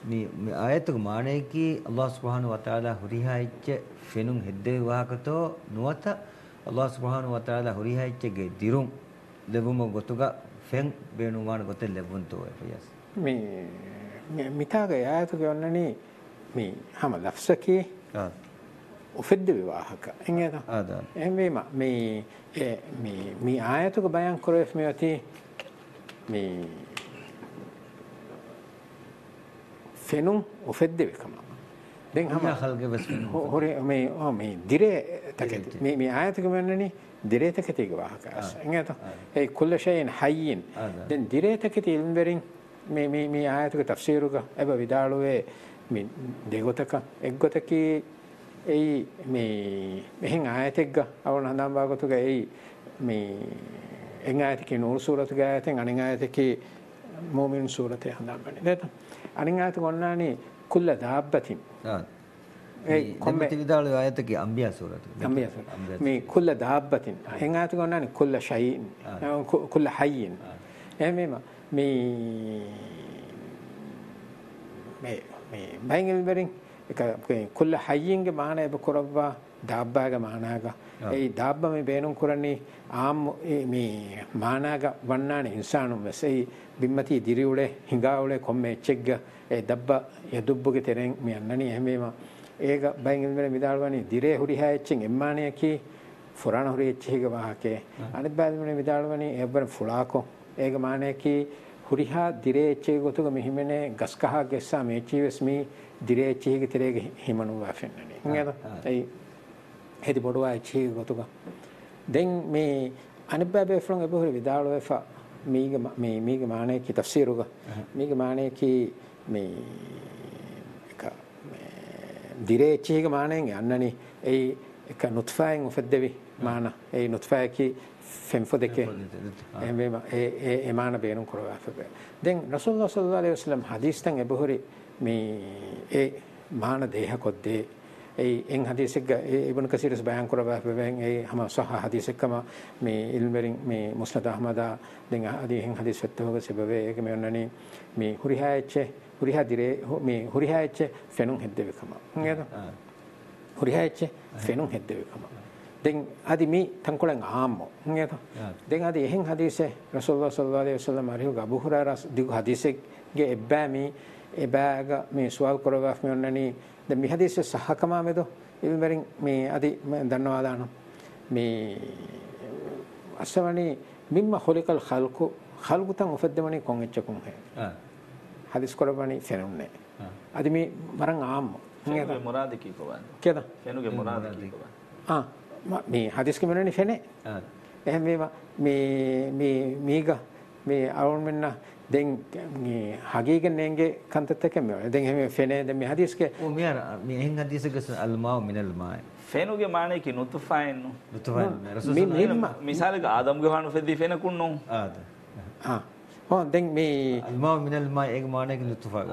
A: මේ ආයතක මානෙකි අල්ලාහ් සුබ්හානහු වතාලා හුරිහා එච්ච ෆෙනුන් හෙද්දේ වාකතෝ නොත අල්ලාහ් සුබ්හානහු වතාලා හුරිහා එච්චගේ දිරුම් ලැබුම ගොතුගා ෆෙන් බේනුවාන ගොතෙ ලැබුන්තෝ එපියස්
C: මේ මිතාගේ ආයතක යන්නනේ මේ හැම ලෆ්සකේ උපෙද්ද විවාහක එංගේද එම්වීම මේ මේ මේ ආයතක බයන් කරොස් මෙවති මේ ෆෙනුම් උපෙද්ද විකම දැන් හැම خلق بس හොරේ මේ ඔ මේ දිරේ තකෙත් මේ මේ ආයතක වෙන්නනේ දිරේ තකෙති විවාහක එංගේද ඒ කුල්ල ෂයින් හයින් දැන් දිරේ තකෙති ඉල්ම්බරින් මේ මේ මේ ආයතක තෆ්සීරුක එබ විදාලුවේ මේ දෙගොතක එක්ගොතකී එයි මේ මෙහෙන් ආයතෙක්ග අවුන හඳම් භාගතුක එයි මේ එං ආයතකේ නූල් සූරතක ආයතෙන් අනින් ආයතකේ මොමින් සූරතේ හඳම්බන්නේ නේද අනින් ආයත ගොන්නානේ කුල්ල දාබ්බතින් ඒ කොම්බේ විදාල ආයතකේ අම්බියා සූරත අම්බියා මේ කුල්ල දාබ්බතින් එං ආයත ගොන්නානේ කුල්ල ෂයින් කුල්ල හයින් එහෙමම මේ මේ මේ බයින්ගෙන් බරින් ඒක කුල්ල හයියෙන්ගේ මාන එබකොරවා දාබ්බාගේ මානාග ඒ දාබ්බ මේ බේනුම් කරන්නේ ආම් මේ මානාග වන්නාන ඉන්සානුම් මෙසේ බිම්මති දිරිඋලේ හිඟාඋලේ කොම්මේ චෙග්ග ඒ දබ්බ යදුබ්බගේ තෙරෙන් මේ යන්නනි එහෙමම ඒක බයෙන් ඉඳලා මිදාල්වනි දිරේ හුරි හැච්චෙන් එම්මානේ කී ෆුරාන හුරි එච්චේක වාහකේ අනිත් බෑදමනේ මිදාල්වනි එබ්බර ෆුලාකෝ ඒක මානේ කී හුරිහා දිරේ එච්චේක ගොතුක මෙහිමනේ ගස්කහ ගෙස්සා මේ චීවස්මී දිරේච්චීක තිරේක හිමනුම් වාෆෙන්නනේ හුඟේද ඒ හෙදි බොඩවා චී ගොතුක දැන් මේ අනිබ්බබේ ෆ්ලොන් එබහුර විදාල වෙෆා මීග මේ මීග මානේ කි තෆ්සීරුග මීග මානේ කි මේ එක මේ දිරේච්චීක මානෙන් යන්නනේ ඒ එක නුත්ෆායෙන් උපදෙවි මාන ඒ නුත්ෆායකි ෆෙන්ෆෝ දෙකේ එමේ ඒ ඒ මාන බේරුම් කරවා ෆබේ දැන් රසූලුල්ලාහ සල්ලල්ලාහු අලයිහි වසල්ලම් හදීස් තන් එබහුරේ මේ ඒ මාන දේහකොද්දේ ඒ එන් හදීසෙක් ඉබ්න කසීරස් බයන් කරවා බෙන් ඒ හම සහ හදීසෙක්ම මේ ඉල්මරින් මේ මුස්නද අහමදා දෙන් අදී එන් හදීස් වෙත්තවක සබවේ ඒක මේ ඔන්නනේ මේ හුරිහායච්ච හුරිහාදිරේ මේ හුරිහායච්ච ෆෙනුන් හෙද්දෙවකම නේද හුරිහායච්ච ෆෙනුන් හෙද්දෙවකම දැන් අදි මේ තංකොලෙන් ආම්මෝ නේද දැන් අදි එහෙන් හදීසෙ රසූලුල්ලාහ සල්ලල්ලාහු අලයිහි වසල්ලම අරිහු ගබුහුරා රස් දිග හදීසෙක්ගේ එබ්බෑ මේ ඒ බෑග මේ ස්වාල් කරගාෆ් මෙන්නනි ද මිහදිස් සහකමා මෙද ඉබෙරින් මේ අදි දන්නවා දාන මේ අසවනි මිම්ම හොලිකල් ඛල්කු ඛල්කු තන් උෆද්දමනි කොන් එච්චකුම් හැ හදිස් කරබනි සෙනුන්නේ අදි මේ මරන් ආම්
B: නේද මොරාද කීකවන්
C: කියද කෙනුගේ මොරාද කීකවන් ආ මේ හදිස් කෙමනනි ෆෙනේ එහෙම මේ මේ මේ මේග මේ අවුන් මෙන්න දැන් මේ හගීක නේගේ කන්තතක මේ දැන් හැම ෆෙනේ දැන් මේ හදීස් කේ ඔ
A: මියර මේ එහෙන් හදීස් කස් අල්මාව මිනල් මායි
B: ෆෙනුගේ මානේ කි නුතුෆායින් නුතුෆායින් රසූල් මිසාලක ආදම් ගහන ෆෙදි ෆෙන කුන්නෝ ආද ආ ඕ දැන් මේ අල්මාව මිනල් මා ඒක මානේ කි නුතුෆා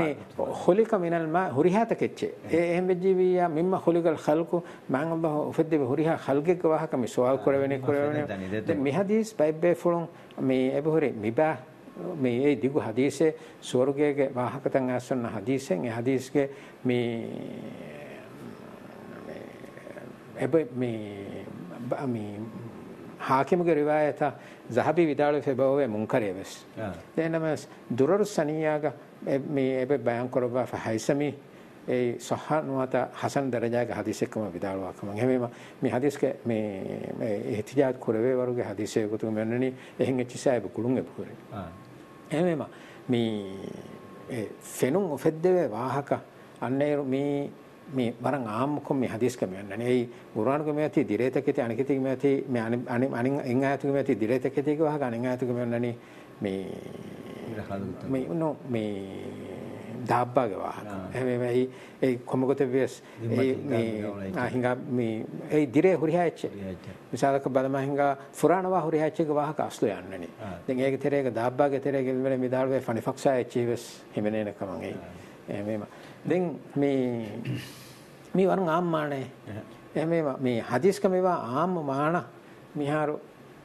B: මේ ඛුලික
C: මිනල් මා හුරිහාත කෙච්චේ ඒ එහෙම ජීවියා මිම්ම ඛුලිකල් ඛල්කු මං අබහ ෆෙදි හුරිහා ඛල්කේ කවහක මේ සුවල් කරවෙනේ කරවෙනේ දැන් මේ හදීස් බයිබේ ෆොලොන් මේ එබහුරේ මිබා මේ ඒ දිගු හදීසේ ස්වර්ගයේ වාහකතන් අසන්න හදීසෙන් ඒ හදීස්ගේ මේ හැබැයි මේ මේ හාකිමගේ රිවායත zahabi විදාල ෆෙබෝවේ මුන්කරේවස් දෙනමස් දුරරු සනියාග මේ හැබැයි බයන් කරවා ෆහයිසමි ඒ සහනුවත හසන් දරජාගේ හදිසෙකම විදාලවක් මම හැමෙම මේ හදිස්ක මේ එහතිජාත් කුරවේ වරුගේ හදිසෙකුතුම මෙන්නනි එහෙන් එච්චසයිබ කුළුන් එපුරේ ආ එමෙම මේ සෙනුන් ඔෆෙද්දේ වාහක අන්නේ මේ මේ වරන් ආම්කො මේ හදිස් කමයන් නේ ඒ ගුරුවන් කම ඇති දිරේතකෙත අනිකිති කම ඇති මේ අනින් අනින් එන් ආයතු කම ඇති දිරේතකෙත වාහක අනින් ආයතු කමයන් නේ මේ මේ නෝ මේ ダーバーが、ええ、como que te ves, hinga mi, eh, dire hurihache. Misala ka balama hinga furanawa hurihache ka wahaka aslu yannani. Den ege terega dabba ge terega mene midalga fani faksa echi ves himenena kaman ei. Eh mema. Den mi mi warun ammane. Eh mema mi hadis ka mewa aam maana miharu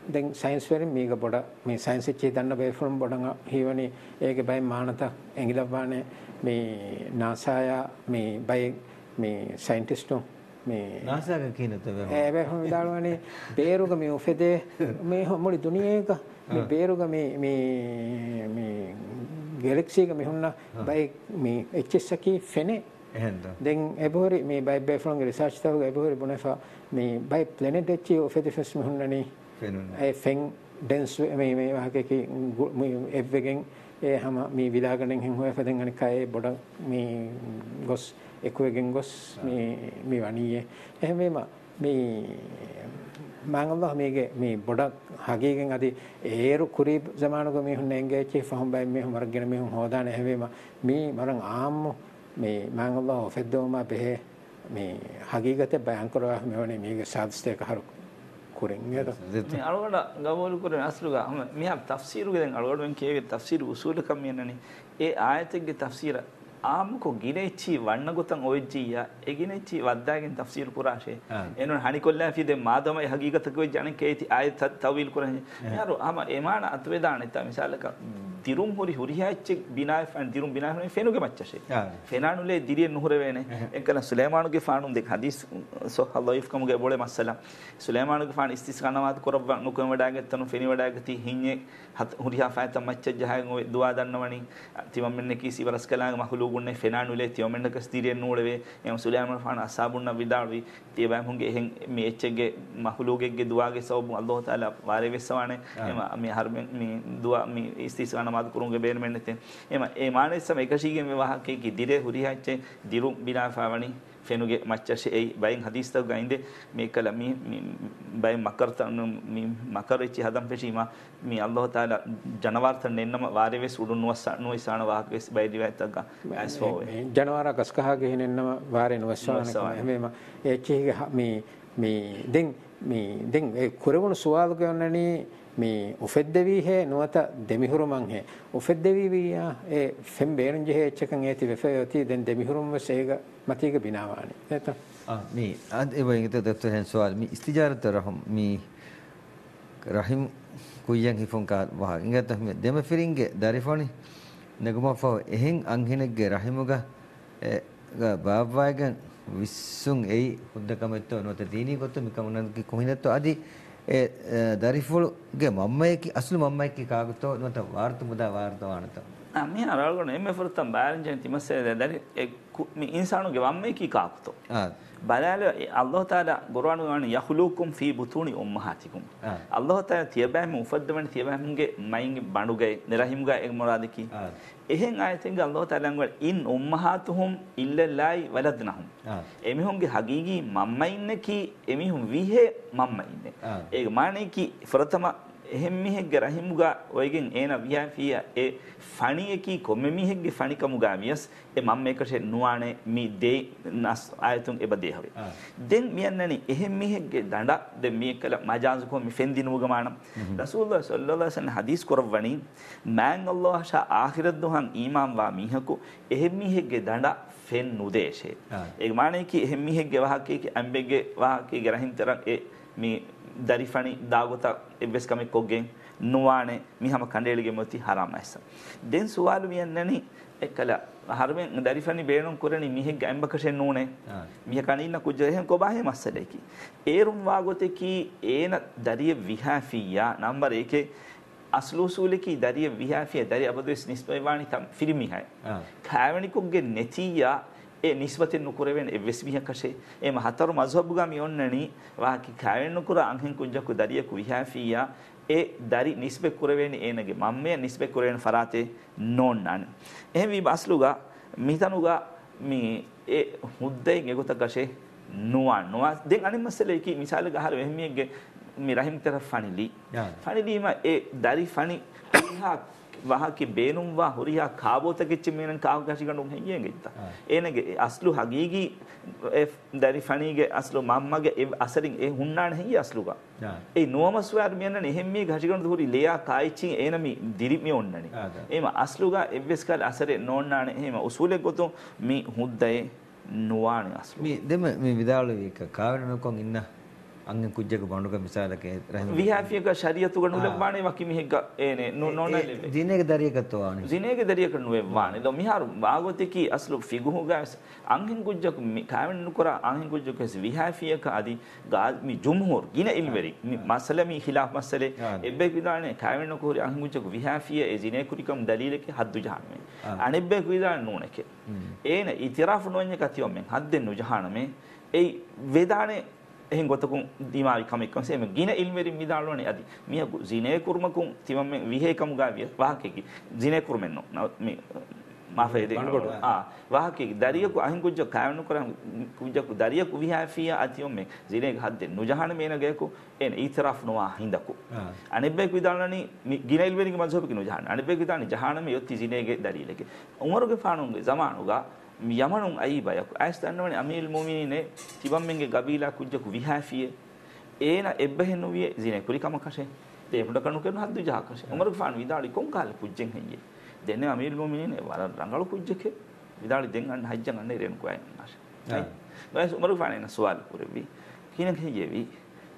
C: දැන් සයින්ස් වලින් මේක පොඩ මේ සයින්ස් එකේ දන්න බය ෆෝම් පොඩ හීවනේ ඒකේ බය මානත ඇඟිලපානේ මේ නාසාය මේ බයි මේ සයින්ටිස්ටෝ මේ
A: නාසාක කියනත
C: හැබැයි හොම දාලවනේ බේරුග මේ උෆෙදේ මේ මුළු දුනියේක මේ බේරුග මේ මේ මේ ගැලැක්සි එක මෙහුන්න බයි මේ එච්චස් එකේ ෆෙනේ එහෙනම් දැන් එබෝරි මේ බයි බයි ෆ්‍රොම් රිසර්ච් තවග එබෝරි බොනෆා මේ බයි ප්ලැනට් එච්චි උෆෙදේ ෆස් මෙහුන්නනේ ෆෙනුන ඒ ෆෙන් ඩෙන්ස් මේ මේ වහකේ කි එවගෙන් ඒ හැම මේ විලාගණෙන් හැම හොයපදෙන් අනික අය බොඩ මේ ගොස් එකුවගෙන් ගොස් මේ මේ වණීයේ එහෙමම මේ මංගල්ලා මේගේ මේ බොඩක් හගීගෙන් අදී ඒරු කුරි සමානක මේ හුන් නැංගේචි ෆහම් බයි මේ මරගෙන මේ හොදාන හැමෙම මේ මරන් ආම් මේ මංගල්ලා ෆෙද්දෝම බෙහෙ මේ හගීගත බයංකරව මෙවනේ මේගේ සාදස්තේ කහරුක කුරෙන් එර මේ
B: අලුවට ගබෝල් කුරෙන් අස්රුග හම මෙහා තෆ්සීරුගේ දැන් අලුවට වෙන් කියවේ තෆ්සීර් උසූලකම් යන්නනේ ඒ ආයතෙක්ගේ තෆ්සීර ආමකෝ ගිනෙච්චි වන්න ගොතන් ඔයජ්ජියා ඒ ගිනෙච්චි වද්දාගෙන් තෆ්සීර් පුරාෂේ එනොන් හනිකොල්ලා ෆිදේ මාදම හගීකතක වෙ ජනකේති ආයත තවීල් කුරන් යාරු හම එමාන අත්වේදාන ඉතා මිසාලක දිරුම් හොරි හුරිහාච්ච බිනායෆ් and දිරුම් බිනායෆ් නේ ෆෙනුගේ මච්චෂේ ෆෙනානුලේ දිරියෙන් නුහුර වේනේ එංකල සුලൈമാനുගේ ෆානුම් දෙක හදිස් සොහල්ලායිෆ් කමුගේ බොලේ මස්සලා සුලൈമാനുගේ ෆාන ඉස්තිස් කනවාත් කොරව නුකම වඩාගත් තනු ෆෙනි වඩාගති හින්නේ හුරිහා ෆාත මච්ච ජහයන් ඔය දුවා දන්නවනි තිමම් මෙන්න කීසි වරස් කලාගේ මහලු ගුන්නේ ෆෙනානුලේ තියම් මෙන්න කස් දිරියෙන් නුහුරවේ එම් සුලൈമാനු ෆාන අසාබුන්න විදාවි තිය බෑම් හුන්ගේ එහෙන් මේ එච්චගේ මහලුගේගේ දුවාගේ සවබු අල්ලාහ් තාලා වාරේ වෙස්සවානේ එම මේ හර්මෙන් මේ දුවා මේ ඉස්තිස් කන ආමාද කුරුන්ගේ බේරමෙන් ඉතින් එම ඒ මානෙස්සම එකශීගේ මේ වහකේ දිරේ හුරිහච්චේ දිරු බිනාෆාවනි ෆෙනුගේ මච්චෂේ ඒ බයෙන් හදීස්තව ගයින්ද මේ කල මේ බයෙන් මකර්තන මේ මකරෙච්චි හදම් පෙෂීමා මේ අල්ලාහ් තාලා ජනවර්තන නෙන්නම වාරේ වෙස් උඩු නුවස නුයිසාන වහක වෙස් බයි දිවත්තක් ගා ඇස්වෝ
C: ජනවර කස්කහ ගෙහෙන නෙන්නම වාරේ නුවසාන හැමෙම ඒ චී මේ මේ දෙන් මේ දෙන් ඒ කුරවණු සුවාල් ගන්නනේ මේ උෆෙද් දෙවී හේ නුවත දෙමිහුරුමන් හේ උෆෙද් දෙවී වියා ඒ ෆෙම් බේරුන් ජෙහේ එච්චකන් ඒති වෙෆයෝති දැන් දෙමිහුරුම සේග මතීක බිනාවානි නැත
A: මේ අද ඒ වගේ දත්ත හෙන් සවාල් මේ ඉස්තිජාරත රහම් මේ රහිම් කුයියන් හිෆොන් කා වහ ඉංගත මේ දෙම ෆිරින්ගේ දරිෆොනි නගමෆෝ එහෙන් අංහිනෙක්ගේ රහිමුග බාබ්වායගෙන් විස්සුන් එයි හුද්දකමෙත්තෝ නොත දීනී කොත්තු මිකමුණන්ගේ කොහිනත්තෝ අදී ඒ ದರಿಫುಲ್ಗೆ ಮಮ್ಮಯ್ಯಕ್ಕೆ ಅಸಲು ಮಮ್ಮಯ್ಯಕ್ಕೆ ಕಾಗುತ್ತೋ ಮತ್ತು ವಾರ್ತು ಮುದ ವಾರ್ತವಾಣತ
B: ಮೀ ಅರಳಗಣ ಎಮ್ಮೆ ಫುರ್ತಂ ಬ್ಯಾರಂಜನ್ ತಿಮಸ್ಸೆ ದರಿ ಮೀ ಇನ್ಸಾನುಗೆ ಮಮ್ಮಯ್ಯಕ್ಕೆ ಕಾಗುತ್ತೋ ಬಲಾಲು ಅಲ್ಲಾಹ್ ತಾಲ ಗುರ್ವಾನು ವಾಣಿ ಯಹ್ಲೂಕುಂ ಫಿ ಬುತೂಣಿ ಉಮ್ಮಹಾತಿಕುಂ ಅಲ್ಲಾಹ್ ತಾಲ ತಿಯಬಾಹ್ ಮುಫದ್ದವಣಿ ತಿಯಬಾಹ್ಗೆ ಮೈಂಗೆ ಬಣುಗೆ ನಿರಹಿಮ್ಗೆ ಎಗ್ ಮೊರಾದಿಕಿ එහෙන් ආයතින් අල්ලාහ් තාලාන් වල ඉන් උම්මහාතුහුම් ඉල්ලලායි වලද්නහුම් එමිහුන්ගේ හගීගී මම්ම ඉන්නේ කි එමිහුන් විහෙ මම්ම ඉන්නේ ඒක මානේ කි ප්‍රථම එහෙම් මිහෙක්ගේ රහිමුගා ඔයගෙන් ඒන විහා ෆියා ඒ ෆණියකි කොමෙ මිහෙක්ගේ ෆණිකමුගා මියස් ඒ මම මේකෂේ නුවානේ මි දේ නස් ආයතුන් එබ දේහවේ දැන් මියන්නනි එහෙම් මිහෙක්ගේ දඬ දැන් මියකල මජාන්සු කො මි ෆෙන්දිනු ගමානම් රසූල්ලා සල්ලල්ලාහු අලයිහි හදීස් කරවණි මෑන් අල්ලාහ් ෂා ආඛිරත් දුහන් ඊමාම් වා මිහකු එහෙම් මිහෙක්ගේ දඬ ෆෙන් නුදේශේ ඒ මානේ කි එහෙම් මිහෙක්ගේ වහකේ කි අම්බෙගේ වහකේ ගරහින් තරන් ඒ මේ darifani dagota evves kamek koggen nuwane mi hama kandelige moti haram aisa den suwalu mi annani ekala harmen darifani beenon kurani miheg ambakashen nune miha kanina kujje hen ko bahe masale ki erum wagote ki ena dariye vihafiya number 1 අස්ලූසූලකි දරිය විහාෆිය දරි අබදස් නිස්පයවානි තම් ෆිරිමිහයි. කෑවනිකුක්ගේ නැතියා ඒ නිස්බතින් නුකුරවෙන් එවෙස්මිහකෂේ ඒ මහතරු මස්හබ්ගම යොන්නනි වාකි කාවෙන් නුකුර අංහෙන් කුංජකු දරියකු විහාෆියා ඒ දරි නිස්බෙ කුරවෙන් ඒනගේ මම්මේ නිස්බෙ කුරවෙන් ෆරාතේ නොන්නන් එහෙම වී බස්ලුගා මිතනුගා මේ ඒ හුද්දෙන් එගොතකෂේ නුවන් නුවා දෙන් අනිත් මසලේකි මිසාල ගහල එහෙමියගේ මේ රහිම් තර ෆනිලි ෆනිලිම ඒ දරි ෆනි ඉහා වහකි බේනුම්වා හුරියා කාබෝතකිච්චි මේනන් කාව ගශිගනුම් හෙයියෙන්ගෙත්ත ඒනගේ අස්ලු හගීගී දැරි ෆනීගේ අස්ලු මම්මගේ ඒ අසරින් ඒ හුන්නාන හෙයි අස්ලුගා ඒ නෝමස්වර් මෙන්න එහෙම් මේ ගශිගන දුරි ලෙයා කායිචින් ඒනමි දිරිමි ඔන්නනි එම අස්ලුගා එව්වෙස්කල් අසරේ නෝන්නාන එහෙම උසූලෙ ගොතුන් මේ හුද්දයේ නුවාන අස්ලු
A: මේ දෙම මේ විදාලු එක කාවනකොන් ඉන්න ಅಂಗೆ ಕುಜ್ಜೆಗೆ ಬಂಡುಗ ಮಿಸಾಲಕ್ಕೆ
B: ವಿಹಾಫಿಯಗ ಶರಿಯತ್ತು ಗಣುಲೆ ಬಾಣೆ ವಕಿ ಮಿಹಿಗ ಏನೆ ನೋಣಲೆ
A: ದಿನೆಗೆ ದರಿಯಕತ್ತು ಆನೆ
B: ದಿನೆಗೆ ದರಿಯಕ ನುವೆ ಬಾಣೆ ದೊ ಮಿಹಾರು ಬಾಗೋತಿಕಿ ಅಸ್ಲು ಫಿಗುಹುಗ ಅಂಗೆ ಕುಜ್ಜಕ ಕಾವನ್ ನುಕರ ಅಂಗೆ ಕುಜ್ಜಕ ಹೆಸ ವಿಹಾಫಿಯಕ ಅದಿ ಗಾಜ್ ಮಿ ಜುಮ್ಹುರ್ ಗಿನ ಇಲ್ವೆರಿ ಮಸಲೆ ಮಿ ಖಿಲಾಫ್ ಮಸಲೆ ಎಬ್ಬೆ ವಿದಾಣೆ ಕಾವನ್ ನುಕರಿ ಅಂಗೆ ಕುಜ್ಜಕ ವಿಹಾಫಿಯ ಎ ದಿನೆ ಕುರಿಕಂ ದಲೀಲಕ್ಕೆ ಹದ್ದು ಜಹಾನೆ ಅನೆಬ್ಬೆ ವಿದಾಣೆ ನೋಣಕ್ಕೆ ಏನೆ ಇತಿರಾಫ್ ನೋಣೆ ಕತಿಯೊಮ್ಮೆ ಹದ್ದೆನ್ನು ಜಹಾನಮೆ ಏಯ್ ವೇದಾಣೆ එහෙන් ගොතකුන් දීමාවි කමෙක්කම සේම ගින ඉල්මෙරින් මිදාලුවනේ අදි මිය ජිනේ කුර්මකුන් තිමම් මේ විහෙකම් ගාවිය වාහකෙකි ජිනේ කුර්මෙන්නෝ මේ මාෆේදේ ආ වාහකෙකි දරියකු අහින් කුජ්ජ කායනු කරන් කුජ්ජකු දරියකු විහාෆිය අතියොම් මේ ජිනේ හද්දේ නුජහන මේන ගේකු එන ඊතරාෆ් නොවා හින්දකු අනෙබ්බෙක් විදාලනි ගින ඉල්මෙරින් මන්සෝපකිනු ජහන අනෙබ්බෙක් විදාලනි ජහන මේ යොත් ජිනේගේ දරියලකේ උමරුගේ ෆානුන්ගේ zamanuga යමනුන් අයිබයක් අයස්තන්නවනේ අමීල් මුමිනේ තිබම්මෙන්ගේ ගබීලා කුජ්ජකු විහාෆියේ ඒන එබ්බහෙනු විය ජිනේ කුලිකම කෂේ දේ මුඩ කණු කරන හද්දු ජාකෂේ උමරු ෆාන් විදාලි කොන් කාල කුජ්ජෙන් හෙන්නේ දෙන්නේ අමීල් මුමිනේ වර රංගලු කුජ්ජකේ විදාලි දෙන් අන්න හජ්ජන් අන්න රේන් කොයන් නැෂ නයිස් උමරු ෆාන් එන සුවල් පුරවි කිනෙන් හෙයේවි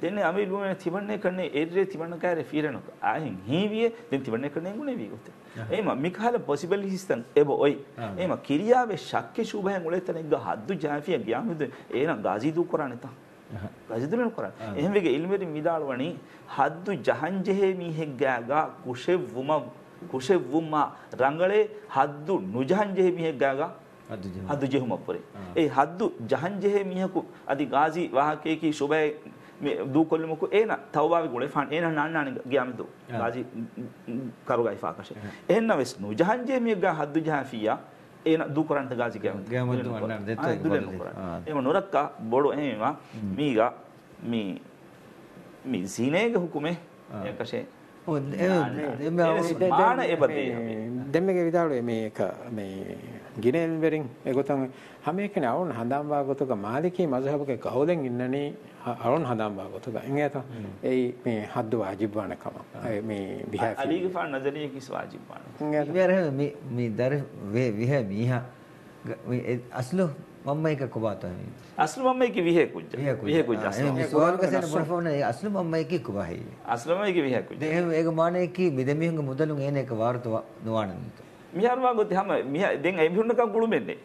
B: දෙන්නේ අමිලුමන තිබන්නේ කන්නේ ඒදරේ තිබන්න කාරේ ෆීරනක ආහෙන් හීවිය දෙන් තිබන්නේ කන්නේ ගුණේ වීගොත එයිම මිඛාල පොසිබල් හිස්තන් එබ ඔයි එයිම කිරියාවේ ශක්්‍ය ශුභයෙන් උලෙතන ග හද්දු ජාෆිය ගියාමුද එනම් ගාසිදු කරන්නේ තා ගාසිදුලන කරන්නේ එහෙම වෙගේ ඉල්මෙරි මිදාලවණි හද්දු ජහන්ජෙහි මිහෙක් ගෑගා කුෂෙව්වුම කුෂෙව්වුම රංගලේ හද්දු නුජහන්ජෙහි මිහෙක් ගෑගා හද්දු ජෙහුම පුරේ ඒ හද්දු ජහන්ජෙහි මිහකු අදි ගාසි වාහකේකී ශුභය දූකොල්ලමක ඒන තවබාව ගොල ෆන් ඒන නන්නාන ගයාමිද රාජි කරුගයි ෆාකශ එන්න වෙස්නු ජහන්ජය මියග හද්දු ජාෆිය ඒන දූකරන්ට ගාසි ගෑම එම නොරක්කා බොඩු එවා මීග මී මී සිනේග හුකුමේ යකශේ
C: දෙම එබ දෙමගේ විදාලුවේ මේක මේ ගිනෙල්වරින් ඒගොතම හැම එකනේ අවුන් හඳම්බා ගොතක මාලිකී මසහබක කහොලෙන් ඉන්නනේ අවුන් හඳම්බා ගොතක එංගේත ඒ මේ හද්ද වාජිබ්වාන කම මේ බිහාෆ අලීගේ
B: ෆාන් නදරිය කිස් වාජිබ්වාන
C: එංගේ මේ මේ දර වේ විහ මීහා
A: අස්ලෝ මම්මයික කුබාතනි
B: අස්ලු මම්මයික විහෙ කුජ්ජ විහෙ කුජ්ජ සෝල්කසන පොරෆෝන
A: අස්ලු මම්මයික කුබහයි
B: අස්ලු මම්මයික විහෙ කුජ්ජ
A: ඒ ඒක මානේ කි මිදමිහුඟ මුදලුන් ඒනේක වාර්තව නොවනන්ත
B: මිහරවාගොත් හම දෙන් එමිහුන්නක ගුළුමෙන්නේ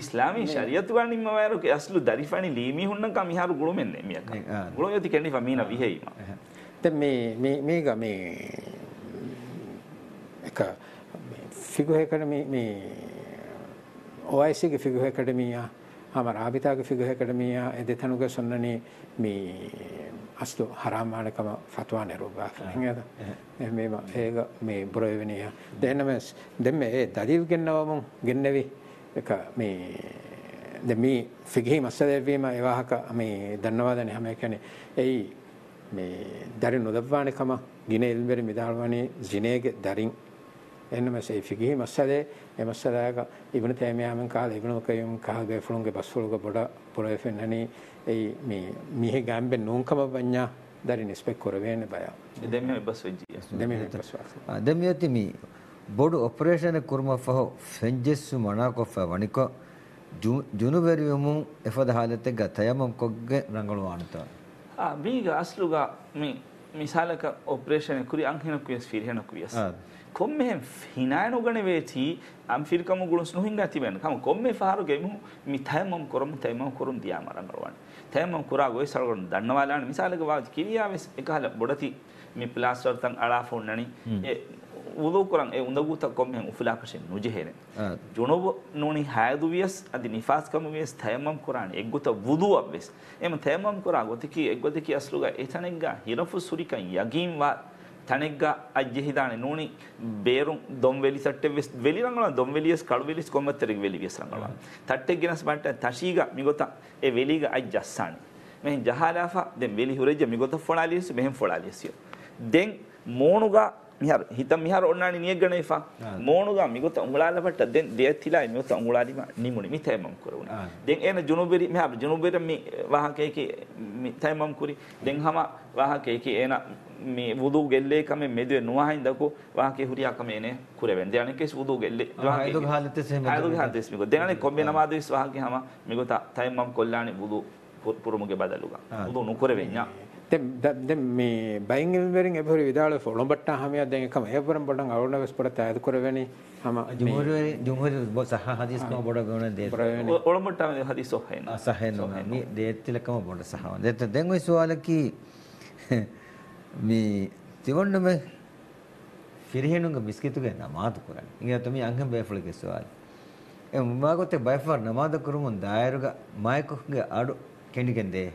B: ඉස්ලාමී ශරියතුවන නිමවරක ඇස්ලු දරිපනි ලීමිහුන්නක මිහරු ගුළුමෙන්නේ මියක ගුළු යති කෙන්නි මීන විහෙීම
C: මේ මේ ගමේ එක ෆිගුහකඩම මේ ඔයිසිගේ ෆිගුහකඩමිය හම රාභිතාගේ ෆිගුහකඩමිය එ දෙතනුග සොන්නනේ මේ අස්තු හරාමානකම සතුවාන රූපාසනයද මේ ඒක මේ බොරවෙනය දෙන්නම දෙම ඒ දදීව ගෙන්නවමුන් ගෙන්නවි එක මේ දෙමී ෆිගහි මස්ස දෙවීම ඒවාහක මේ දන්නවාදන හැම කැනෙ එයි මේ දරි නොදවානකම ගින එල්බෙරි මිදාල්වනේ ජිනයගේ දරින් එන්නම සේ ෆිගහි මස්සදේ එමස්සදායක ඉබන තෑමයාමෙන් කාල ඉබනකයුම් කාගේ ෆලුන්ගේ බස්වලුක බොඩ පොරොවෙන් හැනී ඒ මේ මිහ ගැම්බෙ නෝන්කම වඤ්ඤා දරින් ස්පෙක් කරවෙන්න බය.
B: දෙමිය බස්වජි. දෙමිය
C: බස්වාස. දෙමියති
A: මි බොඩු ඔපරේෂන් කුර්මෆහ ෆෙන්ජෙස්සු මනාකොෆ වනික ජුනුවරියමු එෆද හාලතේ ගතයමම් කොග්ගේ රංගලවානත.
B: ආ බීග අස්ලුගා මි මිසාලක ඔපරේෂන් කුරි අංහින කුයස් ෆිරහෙන කුයස්. ಕೊಮ್ಮೆ ಹಿನಾಯನು ಗಣವೇತಿ ಅಂ ಫಿರ್ಕಮು ಗುಣಸ್ ನುಹಿಂಗ ತಿವೆನ್ ಕಮ ಕೊಮ್ಮೆ ಫಾರು ಗೆಮು ಮಿ ತೈಮಂ ಕೊರಂ ತೈಮಂ ಕೊರಂ ದಿಯಾಮರಂಗರವಾಣಿ තෑමම් කුරා ගොයි සල්ගොන් දන්නවාලාන මිසාලක වාජ කිවියාවෙස් එකහල බොඩති මි ප්ලාස්ටර් තන් අලා ෆොන්නනි ඒ උදු කරන් ඒ උඳගුත කොම්හෙන් උෆලාකෂෙන් නුජහෙන ජොනොබ නොනි හායදු වියස් අදි නිෆාස් කම වියස් තෑමම් කුරාන එක්ගොත වුදු අප්වෙස් එම තෑමම් කුරා ගොතිකි එක්ගොතිකි අස්ලුගා එතනෙක්ගා හිරෆු සුරිකන් යගීම් වා ತಣೆಗ್ಗ ಅಜ್ಜಿ ಹಿದಾಣೆ ನೋಣಿ ಬೇರು ದೊಂವೆಲಿ ಸಟ್ಟೆ ವೆಸ್ ವೆಲಿ ರಂಗಳ ದೊಂವೆಲಿಯಸ್ ಕಳುವೆಲಿಸ್ ಕೊಮ್ಮತ್ತರಿಗೆ ವೆಲಿ ವೆಸ್ ರಂಗಳ ತಟ್ಟೆಗ್ಗಿನಸ್ ಬಟ್ಟೆ ತಶೀಗ ಮಿಗೊತ್ತ ಎ ವೆಲಿಗ ಅಜ್ಜ ಅಸ್ಸಾಣೆ මෙහෙන් ජහලාෆා දැන් වෙලි හුරෙජ්ජ මිගොත ෆොලාලියස් මෙහෙන් ෆොලාලියස් දෙන් මෝණුගා මිහර හිත මිහර ඔන්නානි නියගන එපා මෝනුගා මිගොත උඹලාල බට දැන් දෙයතිලා මිගොත උඹලාලිම නිමුනි මිතයමම් කරුණා දැන් එන ජුනුබෙරි මිහර ජුනුබෙර මි වාහකේකි මිතයමම් කුරි දැන් හම වාහකේකි එන මේ වුදු ගෙල්ලේ කම මෙදුවේ නුවහින් දකු වාහකේ හුරියා කම එනේ කුරවෙන් දැන් කේස් වුදු ගෙල්ලේ ආයුධ ගහලතෙස් එහෙම ආයුධ ගහලතෙස් මිගොත දැන් කොම්බේ නමාදෙස් වාහකේ හම මිගොත තයමම් කොල්ලානි වුදු පුරුමුගේ බදලුගා වුදු නුකරවෙන්නා
C: දැන් මේ බයින් එල්වරින් එපොරි විදාල ෆොලොබට්ට හමිය දැන් එකම එපරම් පොඩන් අවුනස්
B: පොඩත ඇද කරවෙනි හම ජුමුරේ
C: ජුමුරේ සහ හදිස් නෝ බොඩ ගොන දේ
B: ඔලොබට්ට හදිස් ඔහේන සහේන නි දේත්තිලකම බොඩ සහ
A: දෙත දැන් ඔය සුවලකි මේ තිවොන්න මේ ෆිරිහෙනුගේ බිස්කිතු ගේ නමාතු කරන්නේ ඉතින් තමයි අංග බේෆල ගේ සුවල එ මුමාගොතේ බයිෆර් නමාද කරුමුන් දායරුග මයිකුගේ අඩු කෙන්ඩි කෙන්දේ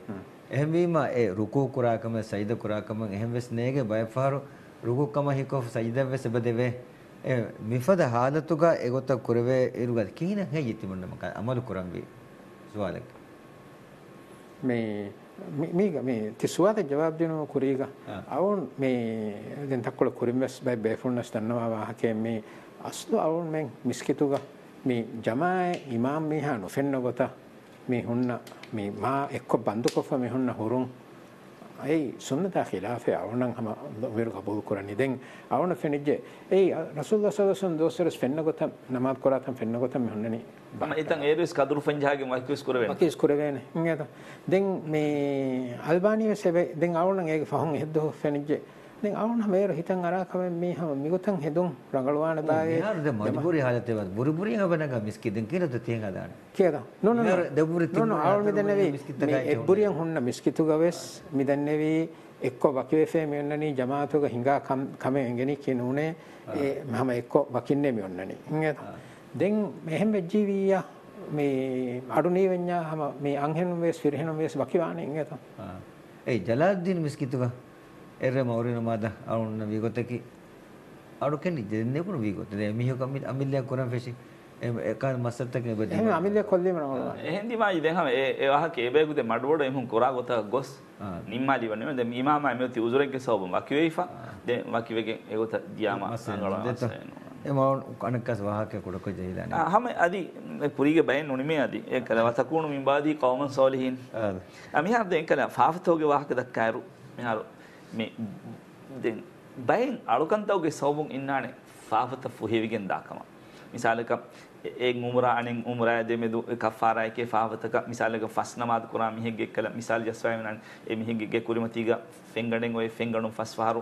A: එහෙම්වීම ඒ රුකූ කුරාකම සයිද කුරාකම එහෙම්වෙස් නේගේ බයෆාරු රුකූ කම හිකොෆ සයිදවෙස් බදෙවේ ඒ මිෆද හාලතුගා එගොත කුරවේ ඉරුගත් කීන හේ යතිමුන්න මක අමල් කුරම්වි සුවාලක්
C: මේ මේ මේ තිසුවාද ජවාබ් දෙනව කුරීග අවුන් මේ දැන් තක්කොල කුරිම්වස් බයි බේෆුන්නස් දන්නවා වාහකේ මේ අස්තු අවුන් මෙන් මිස්කිතුගා මේ ජමායේ ඉමාම් මේහා නොෆෙන්න ගොතා mihunna mi ma ekko bandu kofa mihunna hurun ei sunnata khilafe awonan hama mir qabul kurani den awona fenije ei rasulullah sallallahu alaihi wasallam dosres fenna gotam namaz koratan fenna gotam mihunnani
B: bana itan eris kadur fenjahage makis kurave makis
C: kurave ne ngeta den me albaniya sebe den awonan ege fahun heddo fenije ප්‍රශ්නෙන් ආවන මේර හිතන් අරාකම මේ හැම මිගොතන් හෙදුන් රඟලවාන දායේ යාරද මජබුරි
A: හාලතේවත් බුරුබුරි හබනක මිස්කිදෙන් කියනත තියන් අදාන
C: කියද නොන නොන දබුරි තින්න ආවල් මිදන්නේ මේ එබ්බුරියන් හොන්න මිස්කිතු ගවස් මිදන්නේ වේ එක්ක වකිවේසේ මෙන්නනී ජමාතුක හිඟා කම එංගෙනි කියන උනේ ඒ මම එක්ක වකින්නේ මෙන්නනී ඉංගත දැන් මෙහෙම ජීවියා මේ අඩුනේ වෙඤ්ඤා හැම මේ අංහෙනුම් වේස් ෆිරහෙනුම් වේස් වකිවානේ ඉංගත ඒ ජලාද්දීන්
A: මිස්කිතුකා එරම වරින මාද අරුණ වීගොතකි අරු කෙනි දෙන්නේ කුණු වීගොත නේ මිහ කමිල් අමිල්ලයක් කරන් ෆෙෂි එකන් මස්සත්තක බෙදි එහෙම
C: අමිල්ලයක් කොල්ලේ
B: මනවා එහෙන්දි මයි දැන් හැම ඒ එවහ කේබේකුද මඩවඩ එහුන් කරා ගොත ගොස් නිම්මාලි වන්නේ දැන් ඉමාම මෙති උසුරෙන්ක සෝබම් වකිවේයිෆා දැන් වකිවේගෙන් ඒගොත දියාම සංගල
A: එමවුන් කණකස් වාහක කොඩක ජයිලාන
B: හම අදි පුරීග බයෙන් නොනිමේ අදි ඒ කල වසකුණු මින් බාදී කවමන් සෝලිහින් අමිහාද එන් කල ෆාෆතෝගේ වාහක දක්කායරු මෙහාරු මේ දැන් බයෙන් අලුකන්තවගේ සෞබුන් ඉන්නානේ ෆාෆත ෆුහිවිගෙන් දාකම මිසාලක ඒ උමරා අනෙන් උමරා දෙමෙදු කෆාරායකේ ෆාවතක මිසාලක ෆස්නමාද කුරා මිහිගෙක් කළ මිසාල ජස්වයමනන් ඒ මිහිගෙගේ කුරිම තීග ෆෙන්ගඩෙන් ඔය ෆෙන්ගණු ෆස්වහරු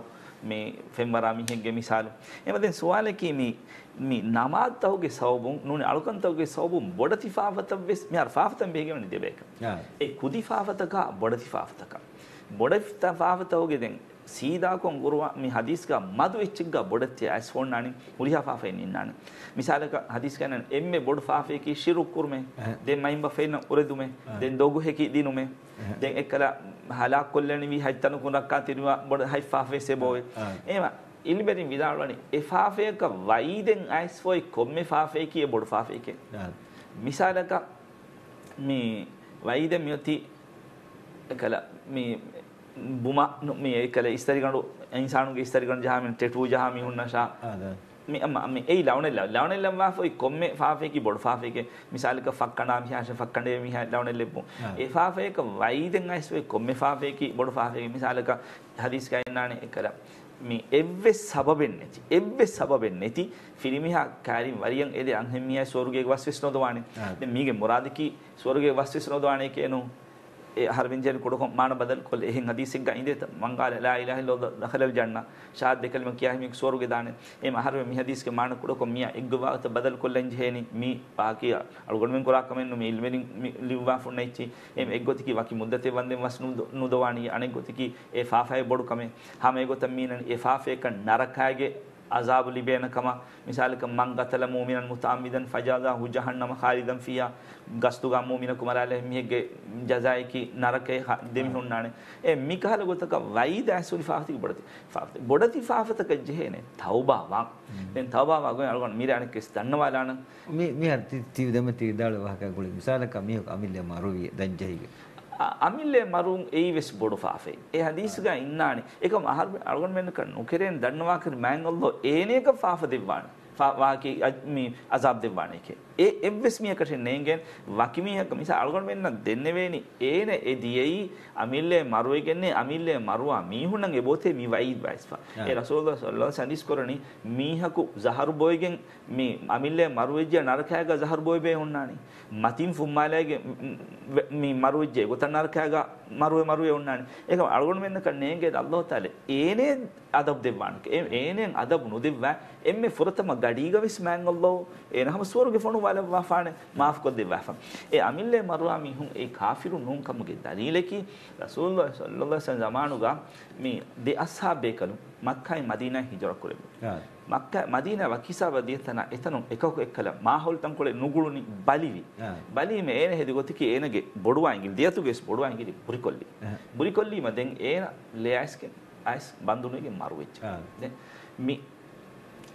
B: මේ ෆෙන්වරා මිහිගෙ මිසාල එමෙදෙන් සුවාලකී මේ මේ නමාත් තවගේ සෞබුන් නුනේ අලුකන්තවගේ සෞබුන් බොඩති ෆාවත වෙස් මියර් ෆාවතම් බෙගෙමනි දෙබේක ඒ කුදි ෆාවතක බොඩති ෆාවතක බොඩ තාවතවගෙදෙන් සීදාකොන් ගුරුවා මේ හදීස්ක මදු එච්චිග බොඩත්‍ය ඇස් ෆෝන්නානි මුලිහා ෆාෆෙන් ඉන්නාන මිසාලක හදීස් කනන් එම්මෙ බොඩ ෆාෆේකි ශිරුක් කුර්මෙ දෙන් මයිම්බ ෆෙන්න උරදුමෙ දෙන් දෝගු හෙකි දිනුමෙ දෙන් එක්කල හලා කොල්ලණි වි හයිතන කුණක්කා තිරුවා බොඩ හයි ෆාෆේ සෙබෝවෙ එහෙම ඉලිබෙරින් විදාලවනි ඒ ෆාෆේක වයිදෙන් ඇස් ෆෝයි කොම්මෙ ෆාෆේ කිය බොඩ ෆාෆේකේ මිසාලක මේ වයිද මියති කල මේ බුම මේ කළ ඉස්තරිකඩු ඉන්සානුගේ ඉස්තරිකන් ජහමෙන් ටෙටූ ජහමි හුන්නශා ඒ ලවනෙල්ල ලවනෙල්ලම් වාෆයි කොම්ම ාෆයකි බොඩ ාෆයක මිසාලික ෆක්කනා ශාශ ෆක්කඩේ මිහ ලවනෙල් ලෙබ්බු ඒ ාෆයක වයිදෙන් අයිස්වේ කොම්ම ාෆයකි බොඩ ාෆයක මිසාලක හදිස්කයන්නාන එකර මේ එව්වෙ සබෙන් නැති එව්වෙ සබෙන් නැති ෆිරිමිහා කෑරින් වරියන් එද අහෙමිය සෝරුගේ වස්විස් නොදවානේ මේගේ මොරාධකි සෝරුගේ වස්විස් නොදවානය කියනවා හරවිජයන කොඩකො මාන බදල් කොල් එහෙ හදීසික් ඉදේ මංගල ලා ඉලාහ ලෝ දහලල් ජන්න ශාද දෙකල්ම කියහමික් සෝරුගේ දාන එම හර මි හදීස්ක මාන කොඩකො මිය එක්ගවාත බදල් කොල්ලෙන් ජේනි මි පාකිය අලුගොඩමින් කොරක් කමෙන්නු මි ඉල්මෙනින් ලිව්වා ෆොන්නයිච්චි එම් එක්ගොතිකි වකි මුද්දතේ වන්දෙන් වස් නුදවාණී අනෙක් ගොතිකි ඒ ෆාෆයි බොඩු කමේ හැම එක්ගොතම් මීනන් ඒ ෆාෆේක නරකාගේ අසාබු ලිබේනකම මිසාලක මං ගතල මූමිනන් මුතාමිදන් ෆජාදා හුජහන්නම خالدන් ෆියා ගස්තුගා මූමින කුමරාලෙ මිහිගේ ජසායිකි නරකේ දෙමිහුන්නානේ ඒ මිකහල ගොතක වයිද ඇසුලි ෆාෆති බොඩති ෆාෆති බොඩති ෆාෆතක ජෙහෙනේ තවබාවක් දැන් තවබාවක් ගොන අලගොන මිරාණ කිස් දන්නවාලාන
A: මේ මේ තිවදම තිදාල වහක ගොලි මිසාලක
B: මිහ අමිල්ල මරුවිය දන්ජහිගේ අමිල්ලේ මරුන් ඒවිස් බොඩු ෆාෆේ ඒ හදීස්ග ඉන්නානේ ඒක මහර් අගොන්මෙන්ක නොකරෙන් දන්නවා කර මෑන් ඔල්ලෝ ඒනේක ෆාෆ දෙවවාන ෆාවාකි අජ්මි අසාබ් දෙවවාන එකේ ඒ එව්වෙස්මියකට නේගෙන් වකිමියක මිස අල්ගොන් වෙන්න දෙන්නේ වේනි ඒන එදියයි අමිල්ලේ මරුවේ කියන්නේ අමිල්ලේ මරුවා මීහුණන් එබෝතේ මි වයිද් වයිස්පා ඒ රසූල්ලා සල්ලල්ලාහු සන්දිස් කරණි මීහකු ජහර් බොයගෙන් මේ අමිල්ලේ මරුවෙජ්ජ නරකයාග ජහර් බොය බේ උන්නානි මතින් ෆුම්මාලයාගේ මේ මරුවෙජ්ජ ගොතන නරකයාග මරුවේ මරුවේ උන්නානි ඒක අල්ගොන් වෙන්න කන්නේගේ අල්ලාහ් තාලේ ඒනේ අදබ් දෙවන්නක ඒනෙන් අදබ් නොදෙව්වා එම්මේ ෆුරතම ගඩීග විස් මෑන් අල්ලාහ් එනහම ස්වර්ගේ ෆොනු वाले वाफ़ाने माफ़ कर दे वाफ़ा ए अमिल्ले मरुआ मी हूँ ए काफ़िरु नून कमुगे दलीले की रसूल जमानुगा मी दे अस्हा बेकलु මක්කයි මදීන හිජර කරමු. මක්ක මදීනව කිසව දියතන එතන එකක එක්කල මාහොල්තම් කොලේ නුගුළුනි බලිවි. බලීමේ ඒන හෙදි ගොතිකි ඒනගේ බොඩුවන්ගිල් දියතුගේ බොඩුවන්ගිල් පුරිකොල්ලි. පුරිකොල්ලි මදෙන් ඒන ලෑස්කෙන් අයිස් බඳුනුගේ මරුවෙච්ච. දැන් මේ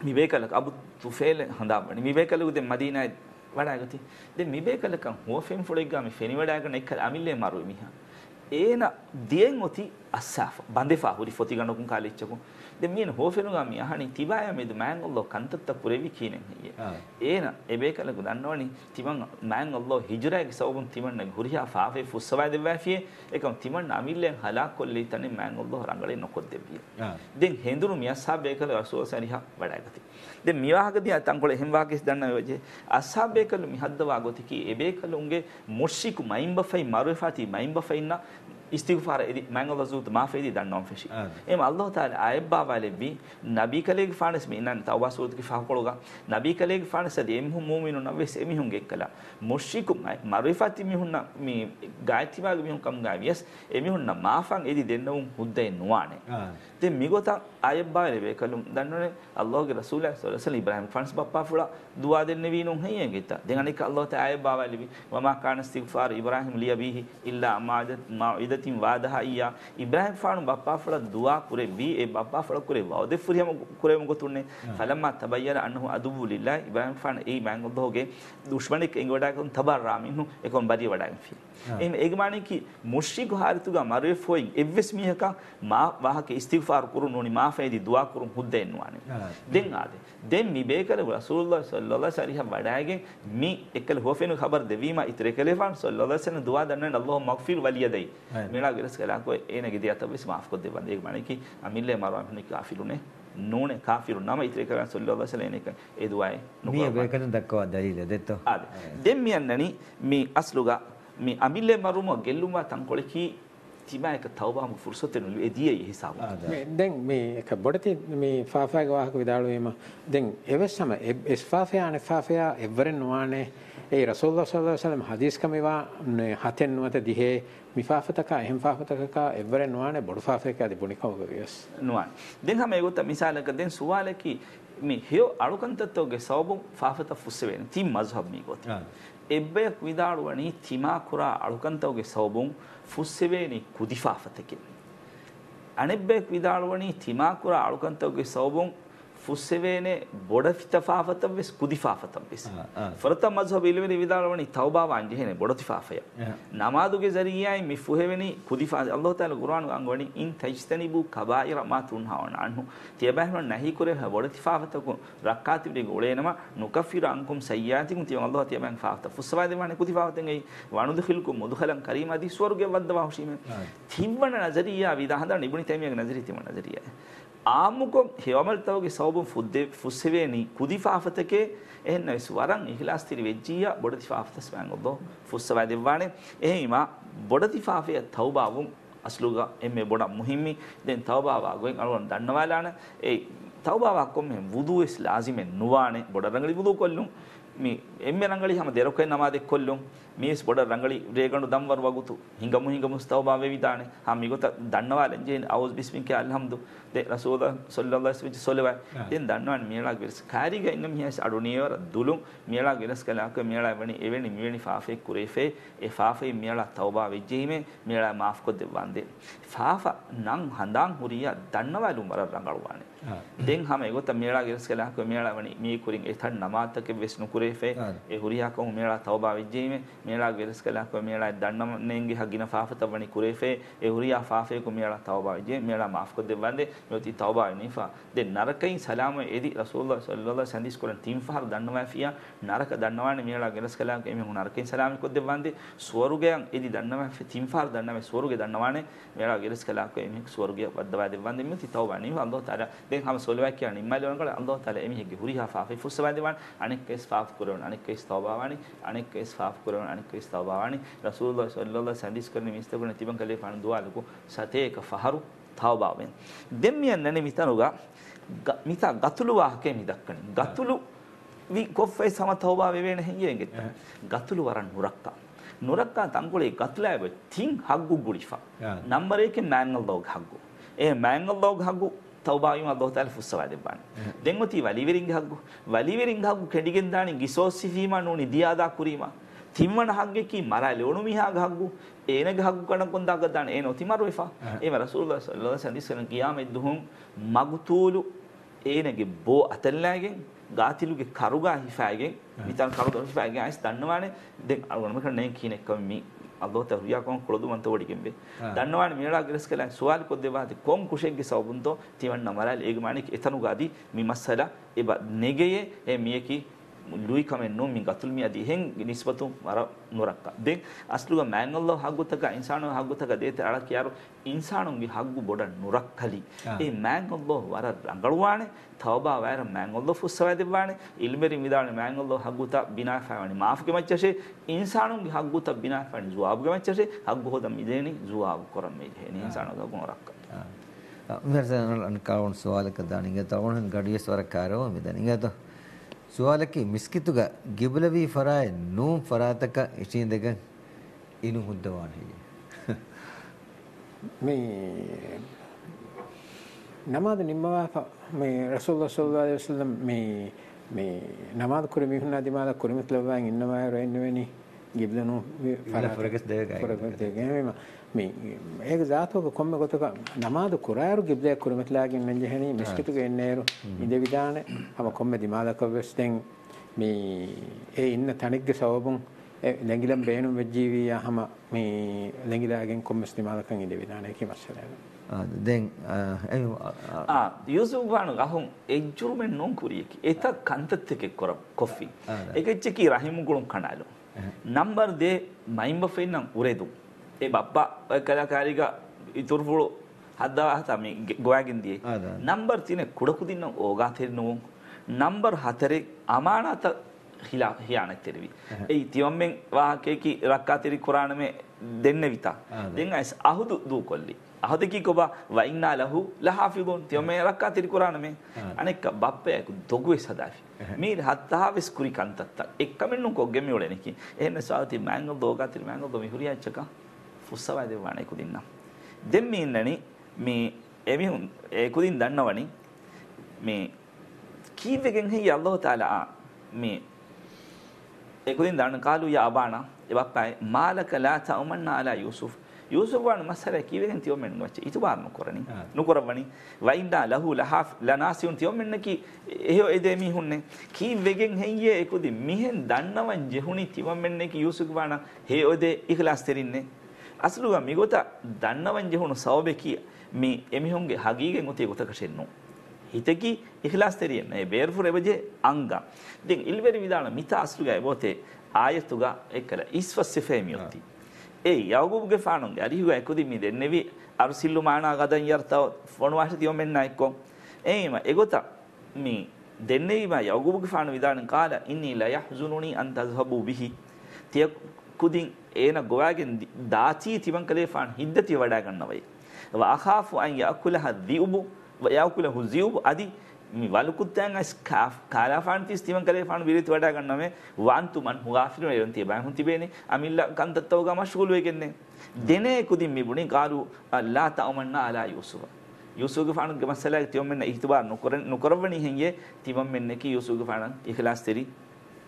B: මිබේකලක අබු තුෆේල හඳාබන මිබේකලක දෙ මදීනයි වඩාගති දෙ මිබේකලක හෝෆෙන් ෆොඩෙක් ගාමි ෆෙනිවඩාගන එක්ක අමිල්ලේ මරුයි මිහා ඒන දියෙන් ඔති අස්සාෆ බන්දෙෆා හුරි ෆොති ගනකුන් කාලිච්චකු දෙමියන හෝෆෙනුගාමි අහනි තිබායමෙද මෑන් ඔල්ලෝ කන්තත්ත පුරෙවි කීනෙන් හියේ ඒන එබේකලකු දන්නවනි තිමන් මෑන් ඔල්ලෝ හිජුරාගේ සවබුන් තිමන්න ගුරියා ෆාෆේ ෆුස්සවයි දෙවැෆියේ එකම් තිමන් අමිල්ලෙන් හලා කොල්ලි තනි මෑන් ඔල්ලෝ රංගලේ නොකොත් දෙබ්බිය දෙන් හෙඳුරු මියස්සා බේකල අසෝසරිහා වැඩගති දෙන් මිවාහකදී අතංකොල එහෙම වාකෙස් දන්න වෙජේ අස්සා බේකල මිහද්දවා ගොතිකි එබේකලුන්ගේ මුර්ෂිකු මයිම්බෆයි මරුෆාති මයිම්බෆයින්න ඉස්තිගාර මංග වසූත මාෆේදී දන්නම් ෆෙෂි එම අල්ලාහ් තාලා අයබ්බා වලෙබ්බි නබී කලේග ෆානස් මේ නන් තවබා සූත් කි ෆාකොලග නබී කලේග ෆානස් දෙම් හු මුමිනුන වෙස් එමිහුන් ගෙක්කලා මුෂ්‍රිකුන්යි මරුයිෆාති මිහුන්න මේ ගායතිමාගේ මිහුන්කම් ගාවියස් ඒ මිහුන්න මාෆන් එදි දෙන්න උන් හුද්දේ නුවානේ ඉතින් මිගොතන් අයබ්බාලේ වේකලුම් දන්නවනේ අල්ලාහගේ රසූලයා සල්ලල්ලාහු ඉබ්‍රාහිම් ෆන්ස් බප්පා ෆුලා දුවා දෙන්න වීනුන් හයියෙන් ගිත දෙගණ එක අල්ලාහ් තෑ අයබ්බාවලි වමා කාන ඉස්තිග්ෆාර ඉබ්‍රාහිම් ලියබීහි ඉල්ලා මාදත් මාඉදතින් වාදහා ඉයා ඉබ්‍රාහිම් ෆාන බප්පා ෆුලා දුවා කුරේ වී ඒ බප්පා ෆුලා කුරේ වවදේ ෆුරියම කුරේ මොගතුන්නේ ෆලම්මා තබයර අන්නහු අදුබු ලිල්ලා ඉබ්‍රාහිම් ෆාන ඒ මංගොබ්බෝගේ දුෂ්මණෙක් එංගොඩ වඩාගොන් තබා රාමින්හු එකොන් බඩිය වඩාගන් ෆිල් එහෙම ඒක মানে කි මුෂ්රික් හාරිතුගා මරුවේ ෆෝයින් එව්වස් මීහක මා වාහක ඉස්තිග්ෆාර් කුරුන් නෝනි මා ෆයිදි දුවා කුරුන් හුද්දෙන් වානේ දෙන් ආදේ දෙන් මිබේකල රසූලුල්ලාහ සල්ලල්ලාහු අලයිහි වඩාගෙන් මි එකල හොෆෙනු ખબર දෙවීම ඉතර කෙලෙවන් සල්ලල්ලාහු සන දුවා දන්නන අල්ලාහ් මග්ෆිර් වලියදයි මෙලා ගිරස් කලා කෝ එනගේ දියත වෙස් මාෆ් කොද්දේ වන්දේ ඒක মানে කි අමිල්ලේ මරුවා මිනි කාෆිලුනේ nune kafiru nama itre karan sallallahu alaihi wasallam eka eduai nukuwa mi ekana dakkawa dalila detto ade demmi annani mi asluga mi amille maruma gelluma tankoliki තිමා එක තවබාම ෆුර්සතෙනුලු එදියේ හිසාව.
C: දැන් මේ එක බොඩති මේ ෆාෆාගේ වාහක විදාළු එම දැන් එවස්සම එස් ෆාෆයා අනේ ෆාෆයා එවරෙන් නොවානේ ඒ රසූල්ලා සල්ලල්ලාහු අලයිහි වසල්ලම් හදීස් කමේවා හතෙන් නුවත දිහේ මිපාපතක එහෙම්පාපතක එවර නොවන බොඩුපාපතක ඇති පුනිකමකගස්
B: නුවන් දෙන් හම ඒගොත මිසාලකදෙන් සුවාලකි මේ හෙෝ අලුකන්තත්වගේ සවබුම් පාපත ෆුස්සවෙන තිම් මස්හබ්මී ගොත එබ්බයක් විදාළුවනී තිමාකුරා අලුකන්තවගේ සවබුම් ෆුස්සවේනි කුදිපාපතකින් අනෙබ්බෙක් විදාළුවනී තිමාකුරා අලුකන්තවගේ සවබුම් ഫുസിവേനെ ബൊഡഫിത്തഫാഫത്തംവിസ് കുദിഫാഫത്തംവിസ് फ़रता मज़हब इलमिन विदालवनी तौबा वांजहने बड़तिफाफया नमाजुगे ज़रियाए मिफुहेवनी कुदिफा अल्लाह ताला कुरान अंगवनी इन तजतनिबू कबाइर मा तुनहावन अनहु तियबहन नहीं कुरे ह बड़तिफाफतकु रक्कातिबे गोलेनमा नुकफिर अंकुम सय्यातिकुम तिय अल्लाह तियबहन फाफत फुसवाय देवाने कुदिफाफतन गई वानुदखिलकुम मुदखलन करीम आदि स्वर्गे वद्दवा हुशीमे तिब्बन नज़रिया विदाहदा निबुनी तैमियग नज़री तिम नज़रिया ආමුකො හෙවමල්තවගේ සෞබම් ෆුස්සවෙනි කුදිෆාෆතකේ එහෙන්න වෙස් වරන් ඉහිලාස්තිරි වෙච්ජීය බොඩතිෆාෆතස් වැන් ඔබ ෆුස්සවයි දෙවානේ එහෙම බොඩතිෆාෆය තවබාවුම් අස්ලුග එමෙ බොඩ මුහිම්මි දැන් තවබාවාගුවෙන් අනුවන් දන්නවාලාන ඒ තවබාවක්කොම් මෙ වුදුවෙස් ලාසිමෙන් නුවානේ බොඩ රඟලි බුදු කොල්ලුම් මේ එම්මෙ රඟලි හැම දෙරොකෙන් නමාදෙක් කොල්ලුම් මේ ොඩ ರಂಗಳಿ ರೇಗಣು ದಮ್ವರ್ ವಗುತು ಹಿಂಗಮು ಹಿಂಗಮು ಸ್ತವಭಾವೆ ವಿಧಾನೆ ಹಮ್ಮಿಗೊತ್ತ ದಣ್ಣವಾಲೆ ಜೇನ್ ಔಸ್ ಬಿಸ್ಮಿಂಕೆ ಅಲ್ಹಮ್ದು ದೆ ರಸೂದ ಸೊಲ್ಲಲ್ಲ ಸ್ವಿಚ್ ಸೊಲವಾಯ ದೇನ್ ದಣ್ಣವಾನ್ ಮೇಳಾಗ ವಿರಸ್ ಕಾರಿಗೆ ಇನ್ನು ಮಿಯಾಸ್ ಅಡುನಿಯವರ ದುಲು ಮೇಳಾಗ ವಿರಸ್ ಕಲಾಕ ಮೇಳಾ ವಣಿ ಎವೆಣಿ ಮಿವೆಣಿ ಫಾಫೆ ಕುರೇಫೆ ಎ ಫಾಫೆ ಮೇಳಾ ತೌಬಾ ವೆಜ್ಜೆಹಿಮೆ ಮೇಳಾ ಮಾಫ್ ಕೊದ್ದೆ ವಂದೆ ಫಾಫ ನಂ ಹಂದಾಂ ಹುರಿಯ ದಣ್ಣವಾಲು ಮರ ರಂಗಳುವಾನೆ දෙන් හම ගොත මේලා ගෙස් කලාක මේලා වනි මේ කුරින් එතන් නමාතක වෙස් නුකුරේෆේ ඒ හුරියාකම මේලා තවබා විජ්ජීමේ මෙලාගේ වෙරස් කළා කො මෙලා දන්නම නේන්ගේ හගින ෆාෆත වනි කුරේෆේ ඒ හුරියා ෆාෆේ කො මෙලා තවබා ජේ මෙලා මාෆ් කො දෙවන්දේ මෙති තවබා නිෆා දෙ නරකයින් සලාම එදි රසූලුල්ලාහ සල්ලල්ලාහු අලයිහි වසල්ලම් කුරන් තීම් ෆහර දන්නවා ෆියා නරක දන්නවානේ මෙලා වෙරස් කළා එමෙ හු නරකයින් සලාම කො දෙවන්දේ ස්වර්ගයන් එදි දන්නවා ෆේ තීම් ෆහර දන්නවා ස්වර්ගය දන්නවානේ මෙලා වෙරස් කළා කො එමෙ ස්වර්ගය වද්දවා දෙවන්දේ මෙති තවබා නිෆා අල්ලාහ් තාලා දෙන් හැම සොලවා කියන්නේ ඉම්මල් වනකොට අල්ලාහ් තාලා එමෙ හෙගේ හුරියා ෆාෆේ ෆුස්සවා දෙවන් අනෙක් කේස් ෆාෆ් කරවන අනෙක් කේස් තවබා වනි අනෙක් කේස් ෆාෆ් කරවන anikistavani Rasulullah sallallahu alaihi wasallam istaguna tiban kale pan dualuku sateka faharu tawbawen demmiyan nane mitanuga mita gatulu wahake midakkani gatulu ವಿ ಕೊಫ್ಫೆ ಸಮ ತೌಬಾವೇವೇನ ಹೆಂಗೆಂಗೆ ಗತ್ತುಲು ವರನ್ ನುರಕ್ಕ ನುರಕ್ಕ ತಂಗುಳಿ ಗತ್ತುಲಾವೆ ಥಿಂಗ್ ಹಗ್ಗು ಗುಳಿಫಾ ನಂಬರೇಕೆ ಮ್ಯಾಂಗಲ್ ದೌಗ್ ಹಗ್ಗು ಏ ಮ್ಯಾಂಗಲ್ ದೌಗ್ ಹಗ್ಗು ತೌಬಾಯಿಮ ದೋತಾಲ ಫುಸ್ಸವಾದೆಬ್ಬಾಣ ದೆಂಗೊತಿ ವಲಿವಿರಿಂಗ್ ಹಗ್ಗು ವಲಿವಿರಿಂಗ್ ಹಗ್ಗು ಕೆಡಿಗೆಂದಾಣಿ ಗಿಸೋಸಿಫೀಮ ನೂನಿ ದಿಯಾದಾ ಕುರಿಮಾ ತಿಮ್ಮಣ ಹಗ್ಗೆಕಿ ಮರ ಲೋಣು ಮಿಹಾಗ ಹಗ್ಗು ಏನಗೆ ಹಗ್ಗು ಕಣಕೊಂದಾಗದ್ದಾನೆ ಏನೋ ತಿಮರು ಎಫಾ ಏಮ ರಸೂಲುಲ್ಲಾಹ ಸಲ್ಲಲ್ಲಾಹು ಅಲೈಹಿ ವಸಲ್ಲಂ ಕಿಯಾಮ ಇದ್ದುಹುಂ ಮಗ್ತೂಲು ಏನಗೆ ಬೋ ಅತಲ್ಲಾಗೆ ಗಾತಿಲುಗೆ ಕರುಗಾ ಹಿಫಾಗೆ ಮಿತನ್ ಕರುಗಾ ಹಿಫಾಗೆ ಐಸ್ ದಣ್ಣವಾನೆ ದೆನ್ ಅರ್ಗಣ ಮಕಣ ನೇನ್ ಕಿನೆ ಕಮ್ಮಿ ಅಲ್ಲೋ ತಹುರಿಯಾ ಕೊಂ ಕೊಳದು ಮಂತ ಓಡಿಗೆಂಬೆ ದಣ್ಣವಾನೆ ಮೇಳಾ ಗ್ರೆಸ್ ಕಲ ಸುವಾಲ್ ಕೊದ್ದೆವಾದಿ ಕೊಂ ಕುಶೆಗೆ ಸೌಬುಂತೋ ತಿವಣ್ಣ ಮರಾಲ್ ಏಗ ಮಾಣಿಕ್ ಎತನುಗಾದಿ ಮಿ ಮಸಲ ಎಬ ನೆಗೆಯೆ ಎ ಮಿಯಕಿ luikamen numi gatul miyadi hen nisbatu mara nurakka den asluga manallahu haggutaka insanu haggutaka dete alak yaru insanungi haggu bodan nurakkali e manallahu wara rangaluwane tawba wara manallahu fussawadibwane ilmeri midane manallahu hagguta bina fawani maafge machchase insanungi hagguta bina fawani zuabge machchase haggu hodam ideni zuab koramme heni insanuga gunorakka
A: මෙරසන අන්කාවන් සුවාලක දානිගත වුණන් ගඩියස් වරකාරෝ මෙදනිගතෝ ಸುವಾಲಕಿ ಮಿಸ್ಕಿತುಗ ಗಿಬುಲವಿ ಫರಾಯ್ ನೂ ಫರಾತಕ ಇಶೀಂದಗ
C: ಇನು ಹುದ್ದವಾಣ ಹೇಗೆ ಮೇ ನಮಾದ ನಿಮ್ಮ ಮೇ ರಸೂಲ್ ರಸೂಲ್ ವಸಲ್ಲಂ ಮೇ ಮೇ ನಮಾದ ಕುರಿ ಮಿಹುನ್ನ ದಿಮಾದ ಕುರಿಮಿತ್ಲವ್ವಾಂಗ್ ಇನ್ನವಾಯ ರೈನ್ನುವೆನಿ ಗಿಬ್ಲನು ಫರಾತಕ ದೇಗ මේ ඒක ජාතක කොම්ම ගොතක නමාද කුරාරු ගිබ්දය කුරමතලාගෙන් මෙන්ජහනී මිස්කිතුක එන්නේරු ඉදවිදාන හම කොම්ම දිමාදක වෙස්තෙන් මේ ඒ ඉන්න තනික්ග සවබුන් ලැගිලම් බේනුම් වෙජ්ජීවීය හම මේ ලැගිලාගෙන් කොම්මස් දිමාදකන් ඉදවිදානයකි මස්සලන දැන්
B: යුසුවාන ගහුන් එජ්ජුරුමෙන් නොන් කුරියකි එත කන්තත්තකෙක් කොර කොෆ්ෆි එකච්චකී රහිමුගුළුම් කණාලු නම්බර් දේ මයිම්බ ෆෙන්න්නම් උරේදුම් ඒ බප්පා ඔය කලාකාරික ඉතුරුපුළු හදදාහතම ගොයාගින්දියේ. නම්බර් තින කුඩකුදින්න ඕගාතෙරනවුන්. නම්බර් හතරේ අමානත හිලා හියානක් තෙරවී. ඒ තිවම්මෙන් වාහකයකි රක්කාතෙරි කොරාණමේ දෙන්න විතා. දෙන්න ඇස් අහුදු දූ කොල්ලි. අහදකි කොබ වයින්නා ලහු ලහාෆිගොන් තියොමේ රක්කා තෙරි කොරාණමේ අනෙක් බප්පයකු දොගුවේ සදාෆි. මේ හත්තාවෙස් කුරි කන්තත්ත එක්කමෙන්න්නු කොග්ගෙම ොලනෙකි එන්න සාති මෑංගල් දෝගාතිර මෑංගල් මිහුරියච්චකා උත්සවය දෙවවන ඒකුදින්නම්. දෙම්මි ඉන්නනි මේ එමිහුන් ඒකුදින් දන්නවනි මේ කීවෙගෙන් හි අල්ලාහ් තාලා මේ ඒකුදින් දන්න කාලු යා අබානා එවප්පයි මාලක ලා තවමන්න අලා යූසුෆ් යූසුෆ්වන් මසල කීවෙන් තියොමෙන් වච්ච ඉතුබාර නොකරනි නොකරවනි වයින්දා ලහු ලහාෆ් ලනාසියුන් තියොමෙන් කි එහෙ එදෙමි හුන්නේ කී වෙගෙන් හෙයියේ ඒකුදි මිහෙන් දන්නවන් ජෙහුනි තිවමෙන් කි යූසුෆ්වාන හේ ඔදේ ඉඛලාස් තෙරින්නේ ಅಸಲುಗ ಮಿಗೊತ ದಣ್ಣವಂಜೆ ಹುಣು ಸವಬೇಕಿ ಮಿ ಎಮಿಹುಂಗೆ ಹಗೀಗೆ ಗೊತ್ತಿ ಗೊತ್ತಕ ಶೆನ್ನು ಹಿತಕಿ ಇಖ್ಲಾಸ್ ತೆರಿಯನ್ ಏ ಬೇರ್ಫುರ್ ಎಬಜೆ ಅಂಗ ದಿಂ ಇಲ್ವೆರಿ ವಿಧಾನ ಮಿತ ಅಸಲುಗ ಎಬೋತೆ ಆಯತುಗ ಎಕ್ಕಲ ಇಸ್ವ ಸಿಫೇಮಿ ಒತ್ತಿ ಏ ಯಾವಗುಬ್ಗೆ ಫಾಣುಂಗೆ ಅರಿಹುಗ ಎಕುದಿ ಮಿ ದೆನ್ನೆವಿ ಅರು ಸಿಲ್ಲು ಮಾಣ ಗದನ್ ಯರ್ತ ಫೊಣುವಾಶತಿ ಒಮ್ಮೆನ್ನ ಎಕ್ಕೊ ಏಮ ಎಗೊತ ಮಿ දෙන්නේම යවගුබග ාන විධාන කාල ඉන්නේ ලය හුසුනුනි අන්තහබූ බිහි තිය කුදින් ඒන ගොයාගෙන් දාචී තිබන් කලේෆාන් හිද්දති වඩා ගන්නවයි. වාහාෆු අන් යකුලහ දිඋබු යකුලහු දිඋබු අදි මේ වලුකුත්තයන් ස්කාෆ් කාලාෆාන් තිස් තිබන් කලේෆාන් විරිත වඩා ගන්නවේ වාන්තු මන් හුගාෆිරු එරන් තිබයන් හුන් තිබේනේ අමිල්ල කන්දත්තව ගා මෂ්ගුල් වෙකෙන්නේ. දෙනේ කුදින් මිබුනේ ගාලු අල්ලා තවමන්නා අලා යූසුෆා යුසුග ාන මසල තියම මෙන්න ඉහිතුවා නොකර නොකරවනි හෙන්ගේ තිබම් මෙන්නකි යුසුග ාන ඉහලාස්තෙරි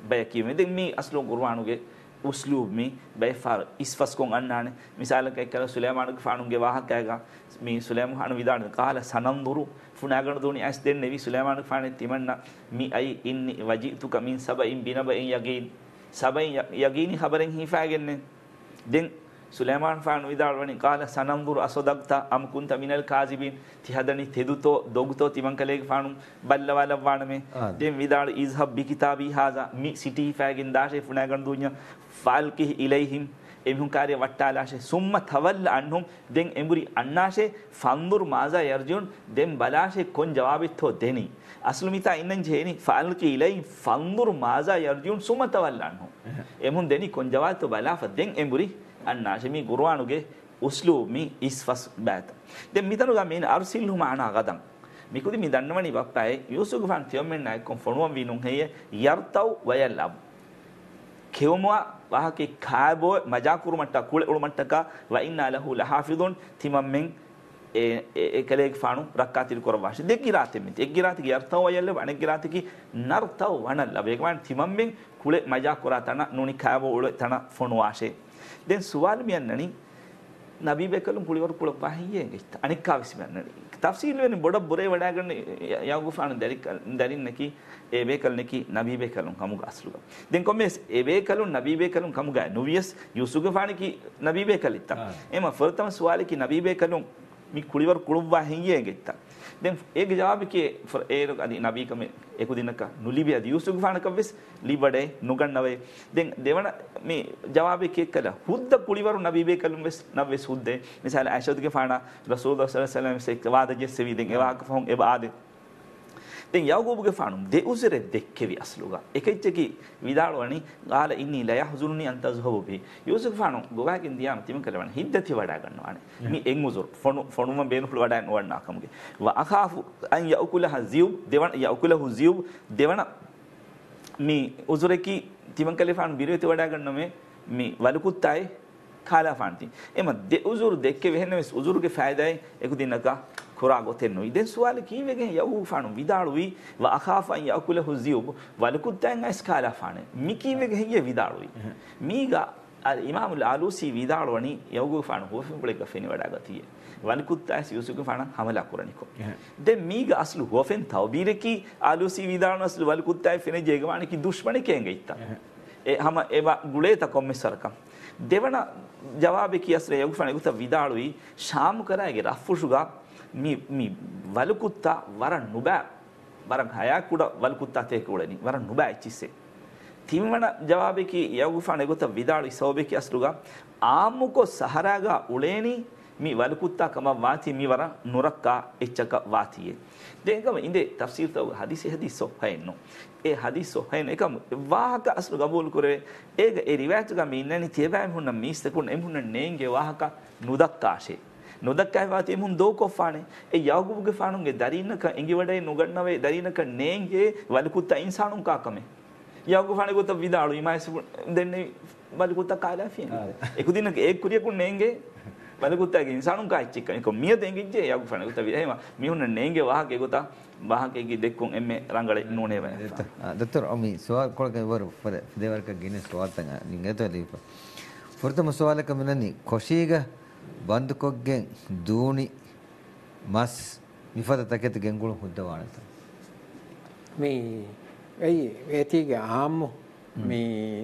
B: බැයකීමේ දෙ මේ අස්ලෝ ගුරවානුගේ उस्लूब में बेफार इस फस को अननाने मिसाल कह कर सुलेमान फ़ानुम के वाह कहेगा मी सुलेम खान विदान कहा सनम दुरु फुनागण दूनी ऐस दिन ने भी सुलेमान फ़ान तिमन्ना मी आई इन वजी तु कमीन सब इन बिना इन यकीन सब यकीन खबरें ही फ़ैगन ने दिन සුලේමාන් ෆාන් විදාල්වනි කාල සනම්බුර අසොදක්ත අම්කුන්ත මිනල් කාසිබින් තිහදනි තෙදුතෝ දොගුතෝ තිමංකලේක ෆානුම් බල්ලවලවානමේ දෙම් විදාල් ඉස්හබ් බිකිතාබී හාසා මි සිටී ෆෑගින් දාශේ ෆුනාගන් දුඤ්ඤ ෆාල්කිහි ඉලෛහිම් එමිහුම් කාර්ය වට්ටාලාශේ සුම්ම තවල්ල අන්හුම් දෙන් එඹුරි අන්නාශේ ෆන්දුර් මාසා යර්ජුන් දෙම් බලාශේ කොන් ජවාබිත්තෝ දෙනි අස්ලුමිතා ඉන්නන් ජේනි ෆාල්කි ඉලෛහිම් ෆන්දුර් මාසා යර්ජුන් සුම්ම තවල්ල අන්හුම් එමුන් දෙනි කොන් ජවාබිත්තෝ බලාෆ දෙන් එඹුරි අන්න ශමී ගුරුවානුගේ උස්ලූමි ඉස්ෆස් බෑත දෙ මිතරුග මේ අරුසිල්හුම අනාගතම් මිකුදි මි දන්නවනි බක්කයි යුසුගුවන් තියොමෙන් අයිකොන් ෆොනුවම් වීනුන් හේය යර්තව් වයල්ලබ් කෙවමවා වහකි කාබෝ මජාකුරුමට්ට කුල උළුමට්ටක වයින්නා ලහු ලහාෆිදුන් තිමම්මෙන් ඒ කලේ ෆානු රක්කාතිල් කර වාශි දෙක ගිරාතෙ මිති එක් ගිරාති ගියර්තව වයල්ල වණ ගිරාති කි නර්තව වණල්ල වේගමන් තිමම්මෙන් කුල මජා කරා තන නුනි කාබෝ උළ තන ෆොනු වාශේ දැන් සුවාල්ම යන්නනි නබීබැකலும் புலிவர் குழப்பாகியே அணிக்காவிசி மன்னனி தப்சீல் வேணும் பொட புரே வடாகன் யாகுஃபான தரிக்கல் தரின்னக்கி ஏ வேக்கல்னக்கி நபீபேக்கலும் கமுக அஸ்லுக தென் கொம்மேஸ் ஏ வேக்கலும் நபீபேக்கலும் கமுக நுவியஸ் யூசுகஃபானிக்கி நபீபேக்கலித்தா ஏமா ஃபர்தம் சுவாலிக்கி நபீபேக்கலும் மீ குளிவர் குழுவா ஹெங்கியே எங்கித்தான் දැන් ඒක ජවාබිකේ ඒර අදි නබීකම එක්කු දිනක නුලිබි අදි යුසුග ෆානකවස් ලිබඩේ නුගන්නවේ දැන් දෙවන මේ ජවාබිකේ කළ හුද්ද කුලිවරු නබීබේ කලුම් වෙස් නබ්වෙස් හුද්දේ මිසාල ඇෂද්ගේ ෆානා රසූලුල්ලාහ සල්ලල්ලාහු අලයිහි වසල්ලම් සෙක් වාදජෙස් සෙවිදෙන් එවාක ෆොන් එබාදේ දැන් යාගූබ් ගෆානුම් දෙඋසරෙ දෙක්කෙවි අස්ලුගා එකෙච්චකි විදාලවනි ගාල ඉන්නී ලා යහසුනුනි අන්ත සහෝ බි යූසුෆ් ෆානු ගෝවාකින් දියාම තිම කරවන හිද්දති වඩා ගන්නවානේ මේ එන් උසුර් ෆොනු ෆොනුම බේනුපුල වඩා නොවන්නා කමුගේ ව අඛාෆු අන් යකුලහ සියුබ් දෙවන යකුලහු සියුබ් දෙවන මේ උසුරකි තිම කලිෆාන් බිරෙති වඩා ගන්න මේ මේ වලකුත්තයි කාලාෆාන්ති එම දෙඋසුර් දෙක්කෙ වෙහෙනවස් උසුර්ගේ ෆෑදයි එකු දිනක ಹೊರಗೊತೆನ್ನು ಇದೇ ಸುವಾಲು ಕೀವೆಗೆ ಯವು ಫಾಣು ವಿದಾಳುವಿ ವ ಅಖಾಫ ಯಕುಲ ಹುಜಿಯುಬ್ ವಲಕುತ್ತಂಗ ಇಸ್ಕಾಲ ಫಾಣೆ ಮಿಕೀವೆಗೆ ಹೆಯ್ಯ ವಿದಾಳುವಿ ಮೀಗ ಇಮಾಮ್ ಆಲೂಸಿ ವಿದಾಳುವಣಿ ಯೌಗು ಫಾಣು ಹೋಫಿ ಬಳಿಕ ಫೆನಿ ವಡಾಗತಿಯೆ වලකුත්තාස් යුසුක ෆණ හමලා කරනිකෝ දැන් මීග අස්ලු හොෆෙන් තවබීරකි ආලුසි විදාන අස්ලු වලකුත්තායි ෆෙන ජේගවාණිකි දුෂ්මණි කේංගෙ ඉත්තා ඒ හම ඒවා ගුලේ තකොම්මෙ සරකම් දෙවන ජවාබේ කියස්රේ යොගු ෆණ ගුත විදාළුයි ශාම් කරාගේ රෆ්ෆුෂුගා වලකුත්තා වර නුබෑ වරන් හයකුඩ වලකුත්තාතයකුඩනි වර නුබෑ එච්චිස්සේ. ತಿಂವಣ ಜವಾಬಿಕಿ ಯೌಗುಫಾಣೆ ಗೊತ್ತ ವಿದಾಳಿ ಸೌಬೇಕಿ ಅಸ್ರುಗ ಆಮುಕೊ ಸಹರಾಗ ಉಳೇನಿ ಮಿ ವಲಕುತ್ತ ಕಮ ವಾತಿ ಮಿ ವರ ನುರಕ್ಕ ಎಚ್ಚಕ ವಾತಿಯೆ ದೇಗಮ ಇಂದೆ ತಫ್ಸೀರ್ ತೌ ಹದೀಸ್ ಹದೀಸ್ ಸೊಹೈನು ಎ ಹದೀಸ್ ಸೊಹೈನು ಏಕಮ ವಾಹಕ ಅಸ್ರು ಗಬೂಲ್ ಕುರೆ ಏಗ ಎ ರಿವಾಯತ್ ಗ ಮಿ ಇನ್ನನಿ ತೇಬಾಯ್ ಹುನ್ನ ಮೀಸ್ತಕುನ್ ಎಂ ಹುನ್ನ ನೇಂಗೆ ವಾಹಕ ನುದಕ್ಕಾಶೆ නොදක්කයිවාති එමුන් දෝකොෆානේ ඒ යාගුබුගේ ෆානුන්ගේ දරින්නක ඉංගිවඩේ නුගන්නවේ දරින්නක නේන්ගේ වලකුත්ත ඉන්සානුන් කාකමේ යාගුෆානේ ගොත විදාලු ඉමයිස් දෙන්නේ වලකුත්ත කාලා ෆින ඒක දින ඒක කුරියකුන් නේන්ගේ වලකුත්තගේ ඉන්සානුන් කාච්චික ඒක මිය දෙංගිච්චේ යාගුෆානේ ගොත විදා එහෙම මිහුන නේන්ගේ වාහකේ ගොත වාහකේගේ දෙක්කුන් එම්මේ රංගලේ නෝනේ වෙන
A: දොතර අමි සවාල් කොලක වරු ෆදේ වර්ක ගිනස් සවාල් තංග නිංගතලීප ෆොර්තම සවාලක මනනි කොෂීගා ಬಂದುಕೊಗ್ಗೆಂ ದೂಣಿ ಮಸ್ ಮಿಫದ ತಕೆತು ಗೆಂಗುಳು ಹುದ್ದವಾಣತ
C: ಮೀ ಐ ಏತಿಗೆ ಆಮು ಮೀ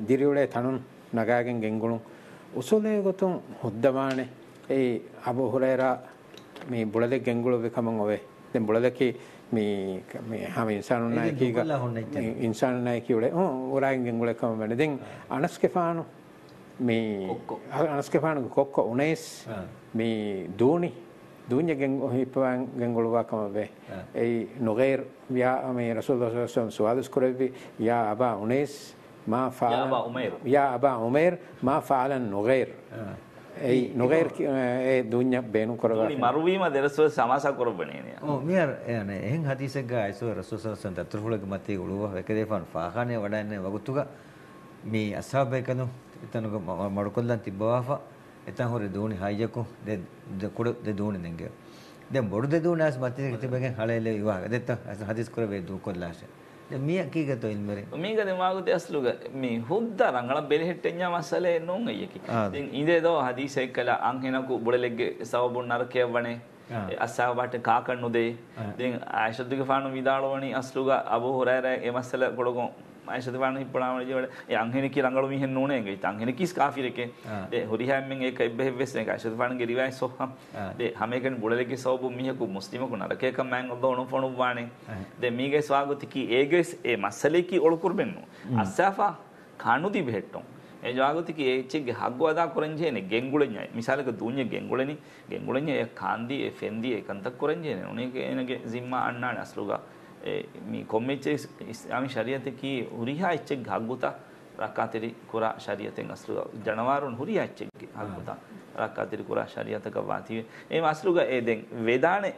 C: ದಿರಿಯುಳೆ ತಣುನ್ ನಗಾಗೆಂ ಗೆಂಗುಳು ಉಸುಲೆ ಗೊತ್ತು ಹುದ್ದವಾಣೆ ಐ ಅಬು ಹುರೇರ ಮೀ ಬುಳದೆ ಗೆಂಗುಳು ವಿಕಮಂ ಒವೆ ದೆನ್ ಬುಳದಕ್ಕೆ ಮೀ ಮೀ ಹಾಮ ಇನ್ಸಾನು ನಾಯಕಿಗ ಇನ್ಸಾನು ನಾಯಕಿ ಉಳೆ ಹ್ಞೂ ಊರಾಗಿ ಗೆಂಗುಳೆ ಕಮ ಬೇಡ ದೆನ್ ಅಣಸ್ಕೆ ಫಾನು me anaskefan kokko unes me duni dunya gengo hipan gengolo bakama be ei ah. noger ya mi rasul sallallahu suades kurebi ya aba unes ma fa ya aba omer ya aba umair ma fa'ala noger
B: ah. ei noger
C: e eh, eh, dunya ben korwa ni
B: marwima de rasul samasa korbane ne
A: oh miar ene ehen hadise ga iso rasul sallallahu alaihi wasallam mate uluwa ekede fan fahane wadane wagutuga me asabe kanu එතනක මඩකොල්ලන් තිබ්බවාෆා එතන හොරේ දෝණි හයියකු දෙ කුඩ දෙ දෝණි දෙංගේ දැන් බොඩු දෙ දෝණි ආස් මැති කිතබගෙන් හලෙල විවාහ දෙත හදිස් කර වේ දු කොල්ලාෂ දැන් මිය කීගතෝ
B: ඉල්මරේ මීග දෙමාගුත අස්ලුග මේ හුද්ද රංගල බෙලෙහෙට්ටෙන්ඥා මසලේ නොන් අයකි දැන් ඉඳේ දෝ හදිසෙක් කළ අං හෙනකු බුඩලෙග්ගේ සවබුන් නරකයක් වනේ අස්සාවට කාකන් නොදේ දැන් ආයිෂද්දුගේ ෆානු විදාලවණි අස්ලුග අබෝ හොරෑරෑ එමස්සල ගොඩගොන් අයිශතවන්න හිපනාාවනජවට අංහෙනකි රඟලමිහ නොනයගේ අංහෙනකි ස්කාෆිරකේ හොරිහෑමෙන් ඒක එබෙවෙස් එක අශතවනගේ රිවයි සොහම් හමක ගොලෙක සෝබ මියකු මුස්ලිමකු නරකයක මෑන් ඔබ ඔනු ොනුවානේ දෙ මීගේ ස්වාගතිකි ඒගෙස් ඒ මස්සලෙකි ඔළුකුරබෙන්නු. අස්සාෆා කණුති බෙට්ටොම්. ඒ ජාගතික ඒච්චේ හක්ගවදා කරජයන ගෙංගුලඥයි මිසාලක දූඥ ගෙංගුලනි ගෙංගුලඥය කාන්දී එ ෆෙන්දී එකන්තක් කරජයන උනේ එනගේ සිම්ම අන්නාන අස්ලුගා කොම්මච්ච ඉස්ලාමි ශරියතකි හුරිහා එච්චෙක් හක්ගුතා රක්කාතිරි කුරා ශරියතෙන් අස්ලුග ජනවාරුන් හුරි අච්චෙක් හක්ගුතා රක්කාතිරි කුරා ශරියතක වාතිවේ ඒ අස්ලුග ඒදෙන් වෙදානේ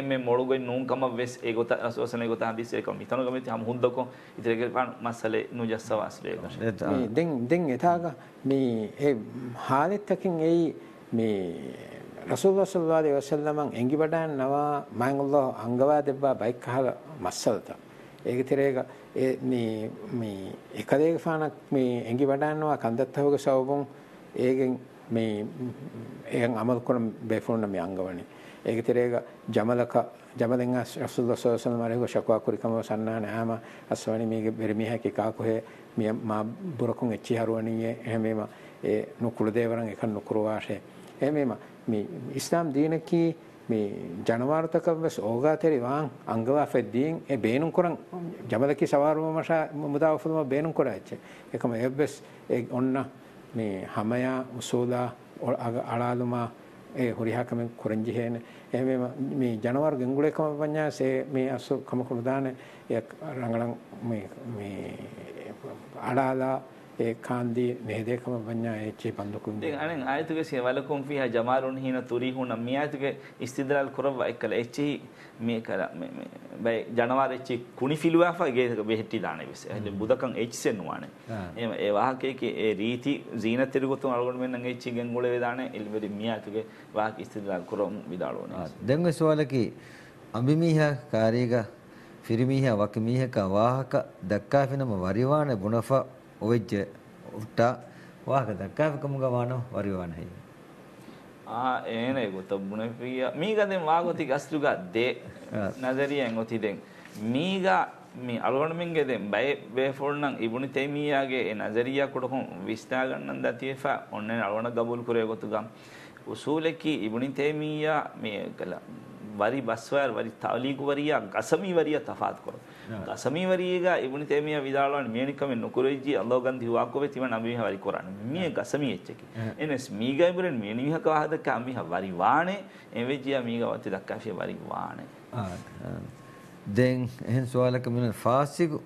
B: එම මොඩුග නුන්කම වෙස් ඒගොත රසවසන ගොත හදිසේක මිතනග මෙති හම හුද්දකො ඉතිරක පන් මස්සලේ නුජස්සවාස්ලේක
C: දෙන් දෙන් එතාග මේ ඒ හාලෙත්තකින් ඒ මේ රසූලුල්ලාහ සල්ලල්ලාහු අලයිහි වසල්ලම් එංගි බඩන් නවා මංගල්ලාහ අංගවා දෙබ්බා බයික් කහල මස්සල්ත ඒක තිරේක ඒ මේ මේ එක දෙක ෆානක් මේ එංගි බඩන්නවා කන්දත්තවක සවබුන් ඒකෙන් මේ ඒකන් අමල් කරන බේෆොන්න මේ අංගවනේ ඒක තිරේක ජමලක ජමලෙන් රසූලුල්ලාහ සල්ලල්ලාහු අලයිහි වසල්ලම් ශක්වා කුරිකම සන්නාන ආම අස්වනි මේක බෙරමිහ කිකා කොහේ මිය මා බුරකුන් එච්චි හරුවණියේ එහෙමම ඒ නුකුල දේවරන් එක නුකුර වාශේ එහෙමම ඉස්ලාම් දීනකී මේ ජනවාර්ථකව සෝගාතෙරිවාන් අංගවා ෆෙද්දීන් ඒ බේනුම් කරන් ජමදකි සවාරුම මෂා මුදාවෆුම බේනුම් කරාච්ච එකම එබ්බස් ඒ ඔන්න මේ හමයා උසෝදා අලාලුමා ඒ හොරිහාකම කුරංජිහේන එහෙම මේ ජනවර ගංගුලේකම පඤ්ඤාසේ මේ අසු කම කුරුදාන එක් රංගලන් මේ මේ අලාලා ඒකාන්දී නේදේකම පඤ්ඤායච්චේ පන්දුකුන් දෙක
B: අනේ ආයතුගේ සේවලකුම් ෆිහා ජමාලුන් හින තුරිහුන මියාතුගේ ඉස්තිදලාල් කරව එක්කල එච්චි මේ කර මේ මේ බයි ජනවාර එච්චි කුණි ෆිලුවාෆා ගේ බෙහෙට්ටි දාන විස එහෙනම් බුදකන් එච්සෙන් වානේ එහෙම ඒ වාහකයේ ඒ රීති ජීනතිරුගතුන් අලගොන් මෙන්න එච්චි ගෙන්ගොල වේදානේ එල්බෙරි මියාතුගේ වාහක ඉස්තිදලාල් කරොම් විදාලෝනේ
A: දැන් ඔය සුවලකි අඹිමීහා කාරීගා ෆිරිමීහා වකමීහක වාහක දක්කාෆිනම වරිවාන බුණෆා ඔවෙච්ච උට්ටා ವಾಹಕದಕ್ಕಾಗಮಗ ವಾನೋ ವರಿವಾನ ಹೈ
B: ಆ ಏನೇ ಗೊತ್ತಬ್ಬುಣ ಪಿಯ ಮೀಗದೆ ವಾಗೋತಿ ಅಸ್ಲುಗ ದೇ ನಜರಿಯ ಎಂಗೊತಿದೆ ಮೀಗ ಮೀ ಅಲೋಣ ಮಿಂಗೆದೆ ಬೈ ಬೇಫೋಳ್ನಂ ಇಬುಣಿ ತೇಮಿಯಾಗೆ ಎ ನಜರಿಯ ಕೊಡಕಂ ವಿಸ್ತಾಗಣ್ಣನ್ ದತಿಯಫ ಒಣ್ಣೆ ಅಲೋಣ ಗಬೂಲ್ ಕುರೆ ಗೊತ್ತುಗ ಉಸೂಲಕ್ಕಿ ಇಬುಣಿ ತೇಮಿಯ ಮೀ ಕಲ ವರಿ ಬಸ್ವಾರ್ ವರಿ ತಾಲೀಗು ವರಿಯ ಗಸಮಿ ವರಿಯ ತಫಾತ್ ಕೊರತೆ ගසමීවරීග ඉබුණ තේමිය විදාලවන මියනිකම නොකරජී අල්ලෝගන් දිවාකොවේ තිම නමිහ වරි කොරන්න මිය ගසමී එච්චකි එනස් මීගයිබරෙන් මියනිමිහක හදක අමිහ වරිවානේ එවෙජිය මීගවත්ති දක්කාශය වරිවානේ
A: දැන් එහෙන් සුවාලක මින ෆාසිකු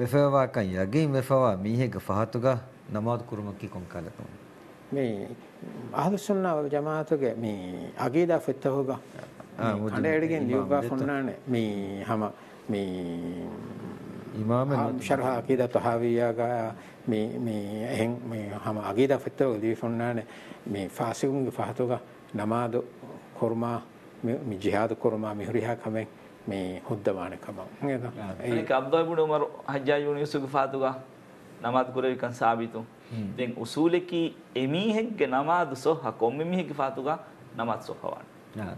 A: වෙෆවා කන් යගේ වෙෆවා මීහෙක ෆහතුගා නමාත්
C: කුරුමකි කොන් කලකම මේ අහලු සුන්නාව ජමාතුගේ මේ අගීදා ෆිත්තහෝගා කඩයඩගෙන් ලියුගා ෆොන්නානේ මේ හැම මේ ඉමාම ශරහ අකීදා තහාවියාගා මේ මේ එහෙන් මේ හැම අකීදා ෆිත්තහෝගා ලියු ෆොන්නානේ මේ ෆාසිකුන්ගේ ෆහතෝගා නමාදු කුර්මා මේ ජිහාදු කුර්මා මිහුරිහා කමෙන් මේ හුද්දමානකම
B: ඒක අබ්දුල් බුඩ උමර් හජ්ජාජ් යුනිසුගේ ෆාතුගා නමාත් කුරේකන් සාබිතුන් දැන් උසූලෙකි එමීහෙක්ගේ නමාදු සොහ කොම්මිමිහෙක්ගේ ෆාතුගා නමත් සොහවන්න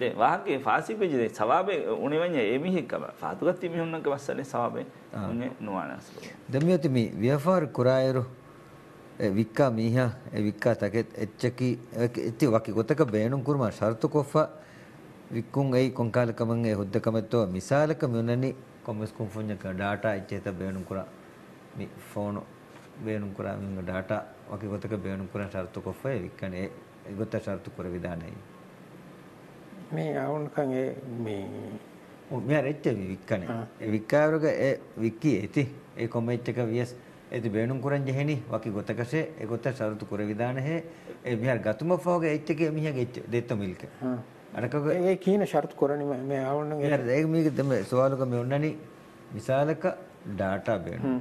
B: දැන් වාහගේ ෆාසික් වෙජි දැන් සවාබේ උණිවඤ්ඤ එමීහෙක්කම ෆාතුගත් එමීහුන්නක වස්සනේ සවාබේ උන්නේ නුවානස්
A: දැන් මෙතන මේ ව්‍යාපාර කුරායරු වික්කා මීහා ඒ වික්කා තකෙත් එච්චකි එති වකි ගොතක බේණුම් කුරුමා ෂර්තු කොෆා වික්කුන් ඒ කොංකාලකමන් ඒ හොද්දකමතෝ මිසාලක මෙන්නනි කොමස් කුම්ෆුඤ්ඤක ඩාටා එච්චේත බේණුම් කුරා මේ ෆෝනෝ ಬೇಣು ಕುರ ನಿಂಗ ಡಾಟಾ ಒಕೆ ಗೊತ್ತಕ ಬೇಣು ಕುರ ಷರತ್ತು ಕೊಫೆ ವಿಕ್ಕಣೆ ಗೊತ್ತ ಷರತ್ತು ಕುರ ವಿಧಾನ
C: ಮೇ ಅವನ್ ಕಂಗೆ ಮೇ ಮೇ ರೆಚ್ಚೆ ವಿಕ್ಕಣೆ
A: ವಿಕ್ಕಾವರಗ ಎ ವಿಕ್ಕಿ ಐತಿ ಎ ಕೊಮ್ಮೆಚ್ಚಕ ವಿಯಸ್ ඇති බේනුම් කරන් ජෙහෙනි වකි ගොතකසේ එගොත සරතු කර විධානහේ ඒ විහාර ගතුම ෆෝග එච්චක මිහගේ එච්ච දෙත්ත මිල්ක අරකක
C: ඒ කියන ෂර්ත් කරනි මේ ආවන්න ඒ මේක
A: තමයි සවාලක මේ ඔන්නනි මිසාලක ඩාටා බේනුම්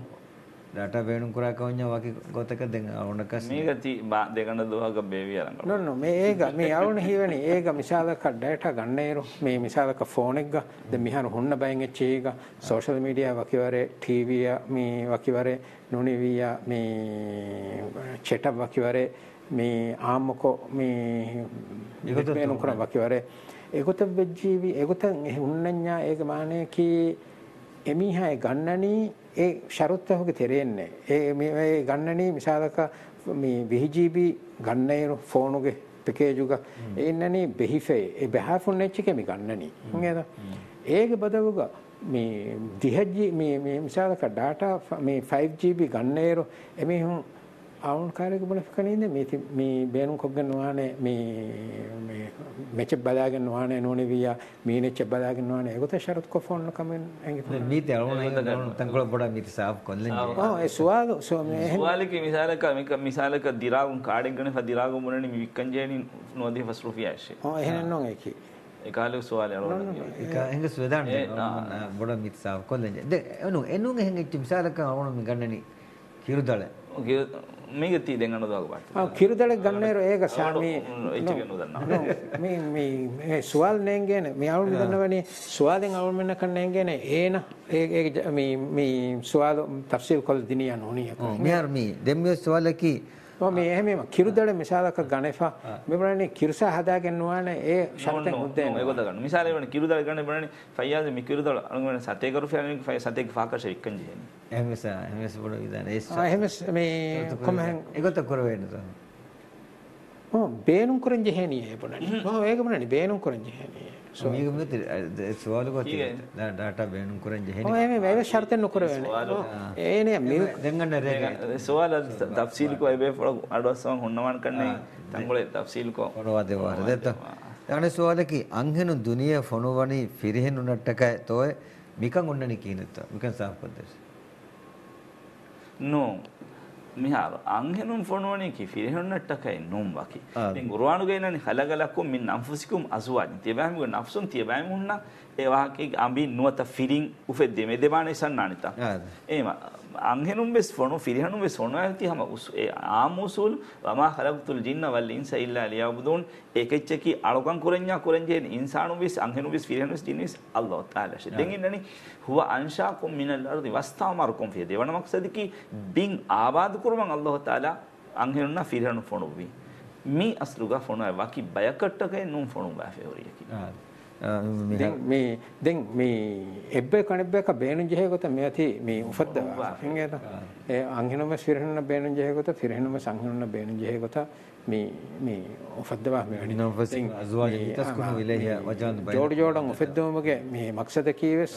A: ඩට බේනුම් කරා කවඥ වගේ ගොතක දෙ
B: අවුනක මේක දෙකන්න දුවක බේවි අරන්
C: නොන්න මේ ඒක මේ අවුන හිවනි ඒක මිසාලක ඩට ගන්නේරු මේ මිසාලක ෆෝන් එක ද මිහර හොන්න බයෙන් එච්චේක සෝෂල් මීඩියා වකිවරේ ටීවිය මේ වකිවරේ නොනිවිය මේ චෙටප් වකිවරේ මේ ආමකෝ මේ ඒකත බේනුම් කරා වකිවරේ ඒකත වෙජ්ජීවි ඒකත හුන්නඥා ඒක මානේ කී එමිහායි ගන්නණී ඒ ශරුත්තහුගේ තෙරෙන්නේ ඒ මේ ගන්නණී මිසාලක මේ විහිජීබී ගන්නේන ෆෝනුගේ පැකේජුග එන්නණී බෙහිෆේ ඒ බහාෆුන් එච්චකේ මි ගන්නණී නේද ඒක බදවුග මේ 10 මේ මිසාලක ඩාටා මේ 5GB ගන්නේර එමිහුන් ආවුන්කාරක බලස්කනින්ද මේ මේ බේනුම් කොග්ගන් වහනේ මේ මේ මෙච්ච බලාගෙන වහනේ නෝනේ වියා මීනෙච්ච බලාගෙන වහනේ ඒකත ෂරත් කොෆොන් කමෙන් ඇඟිත
A: නීති අරෝණ තංගල බඩ මීති සාප් කොල්ලෙන් ඕ
C: ඒ සුවාද සෝ
A: මේ
B: සුවාලක මිසාලක මික මිසාලක දිරාගුම් කාඩෙන් ගන දිරාගුම් මොනනේ මිවික්කන්ජේනි නොදී ෆස්රුෆියාෂේ ඕ එහෙනම් නෝන් ඒකී ඒකාලෙ සුවාලේ අරෝණ ඒක එංග
A: සුවදාන බඩ මීති සාප් කොල්ලෙන් ද එනු එනු එහෙන් ඉච්ච මිසාලක අරෝණ මිගන්නනි කිරුදල
B: ඔ කිරුදල මේක තී දැන් අනුදාග පාට
C: ඔව් කිරුදල ගන්නේර ඒක සාමී
B: ඉතිගෙන දන්නවා මේ
C: මේ මේ සුවල් නේගෙන මේ අවුල් දන්නවනේ සුවාදෙන් අවුල් මෙන්න කන්නේගෙන ඒන ඒ මේ මේ සුවාද තෆ්සීල් කල් දිනියන ඕනිය මෙහර් මේ දෙම්මිය සුවාලකී මේ එහෙම කිරුදට මිසාලක ගණපා මෙබරණ කිරුස හදාගෙන්වාන ඒ
B: ශරතෙන් උද්දේ ඒගොල්ලෝ මිසාලේ වන කිරුදල ගන්න බරණ ෆයියාද මි කිරුදල අනුගමන සතේ කරු ෆයන් ෆයි සතේ ෆාකෂ එක්කන් ජීන එහෙමස එහෙමස පොඩ විදාන ඒස්
C: එහෙමස මේ කොමහෙන් ඒගොත කර වෙන්න තෝ බේනුම් කරන් ජීහෙනියේ පොඩ ඕ ඒක මොනනේ බේනුම් කරන් ජීහෙනියේ මේක පුතේ සුවාලු කොතේ
A: ඩාටා බේනුම් කරන් ජෙහෙනේ ඔය
C: මේ මේක ෂර්තෙන් නොකර
B: වෙන්නේ ඒනේ මේ දැන් ගන්න රේ සුවාල තෆ්සීල් කෝ අයබේ ෆොඩ අඩවස්සම හොන්නවන් කන්නේ තංගොලේ තෆ්සීල් කෝ
A: පොරවද වාර දෙත දැන් සුවාලකි අංහෙනු දුනිය ෆොනවනි ෆිරහෙනු නට්ටක තෝය මිකන් ඔන්නනි
B: කියනත මිකන් සාපදස් නෝ මිහාර අංහෙනුන් ෆොනුවනයකි ෆිරිහෙන්නට්ටකයි නුම්වකි ගුරවාණු ගේනන හලගලක්කුම් මින් අම්ෆුසිකුම් අසුවාජ තිබෑමිග නක්සුන් තිබෑමුන්න ඒවාගේ අම්බි නුවත ෆිරිින් උපෙද්දේ මේ දෙවානය සන්නානිතා ඒම අංහෙනුම් බෙස් ොනු ිරිහනුම් වෙස් ොන ඇති හම ආමුසුල් වම හලක්තුල් ජින්න වල් ඉන්ස ඉල්ලා ලියාබුදුන් ඒකච්චකි අලුකන් කරෙන්ඥ කරෙන්ජයෙන් ඉන්සානු විස් අංහෙනු විස් ිරිහනුස් දිනස් අල්ලෝ තාලශ දෙගන්නන හුව අංශාකුම් මිනල් අරදි වස්ථාමාරකුම් ිය දෙවනමක් සදකි බිං ආබාධකරුවන් අල්ලොහ තාලා අංහෙනුන්න ෆිරහනු ෆොනුවී මී අස්ලුග ෆොනුව වකි බයකට්ටකයි නුම් ෆොනුම් ෑ ෝරියකි.
C: දැන් මේ දැන් මේ එබ්බේ කණබ්බක බේනු ජයගත මෙති මේ උපද්ද සංගේත ඒ අංහිනම සිරහන බේනු ජයගත සිරහනම සංහිනන බේනු ජයගත මේ මේ උපද්දවා මේ වෙනිනම් වසින් අස්වාජ හිතස්කුන විලෙහ වජන් බයි ජෝඩ ජෝඩන් උපද්දවමගේ මේ මක්සද කීවස්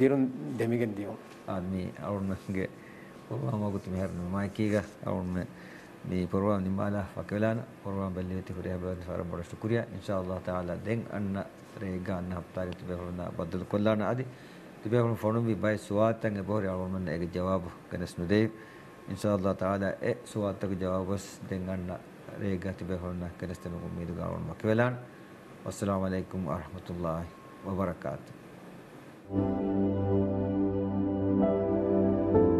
C: දිරුන් දෙමිගෙන් දියෝ ආමි අවුන්ගේ ඔබමගුත් මෙහෙරන මයිකීග අවුන්
A: මේ ප්‍රෝග්‍රෑම් නිමාලා වකලාන ප්‍රෝග්‍රෑම් බල්ලෙති හොරේ බඳ ෆාරම් බොඩ ශුක්‍රියා ඉන්ෂා අල්ලාහ් තාලා දෙන් අන්න ರೇಗ ಅನ್ನ ಹಪ್ತಾಗ ತುಬೇಹುಳನ ಬದ್ದಲು ಕೊಲ್ಲಾನ ಅದಿ ತುಬೇಹುಳ ಫಣುವಿ ಬೈ ಸುವಾತಂಗೆ ಬೋರಿ ಅವಳಮನ್ನ ಎಗೆ ಜವಾಬು ಕನಸ್ನುದೇ ಇನ್ಶಾ ಅಲ್ಲಾಹ್ ತಾಲಾ ಎ ಸುವಾತಗೆ ಜವಾಬಸ್ ದೆಂಗಣ್ಣ ರೇಗ ತುಬೇಹುಳನ ಕನಸ್ತನು ಉಮ್ಮೀದುಗ ಅವಳ ಮಕ್ಕವೆಲಾನ್ ಅಸ್ಸಲಾಮ್ ಅಲೈಕುಂ ವರಹಮತುಲ್ಲಾಹಿ ವಬರಕಾತು Thank you.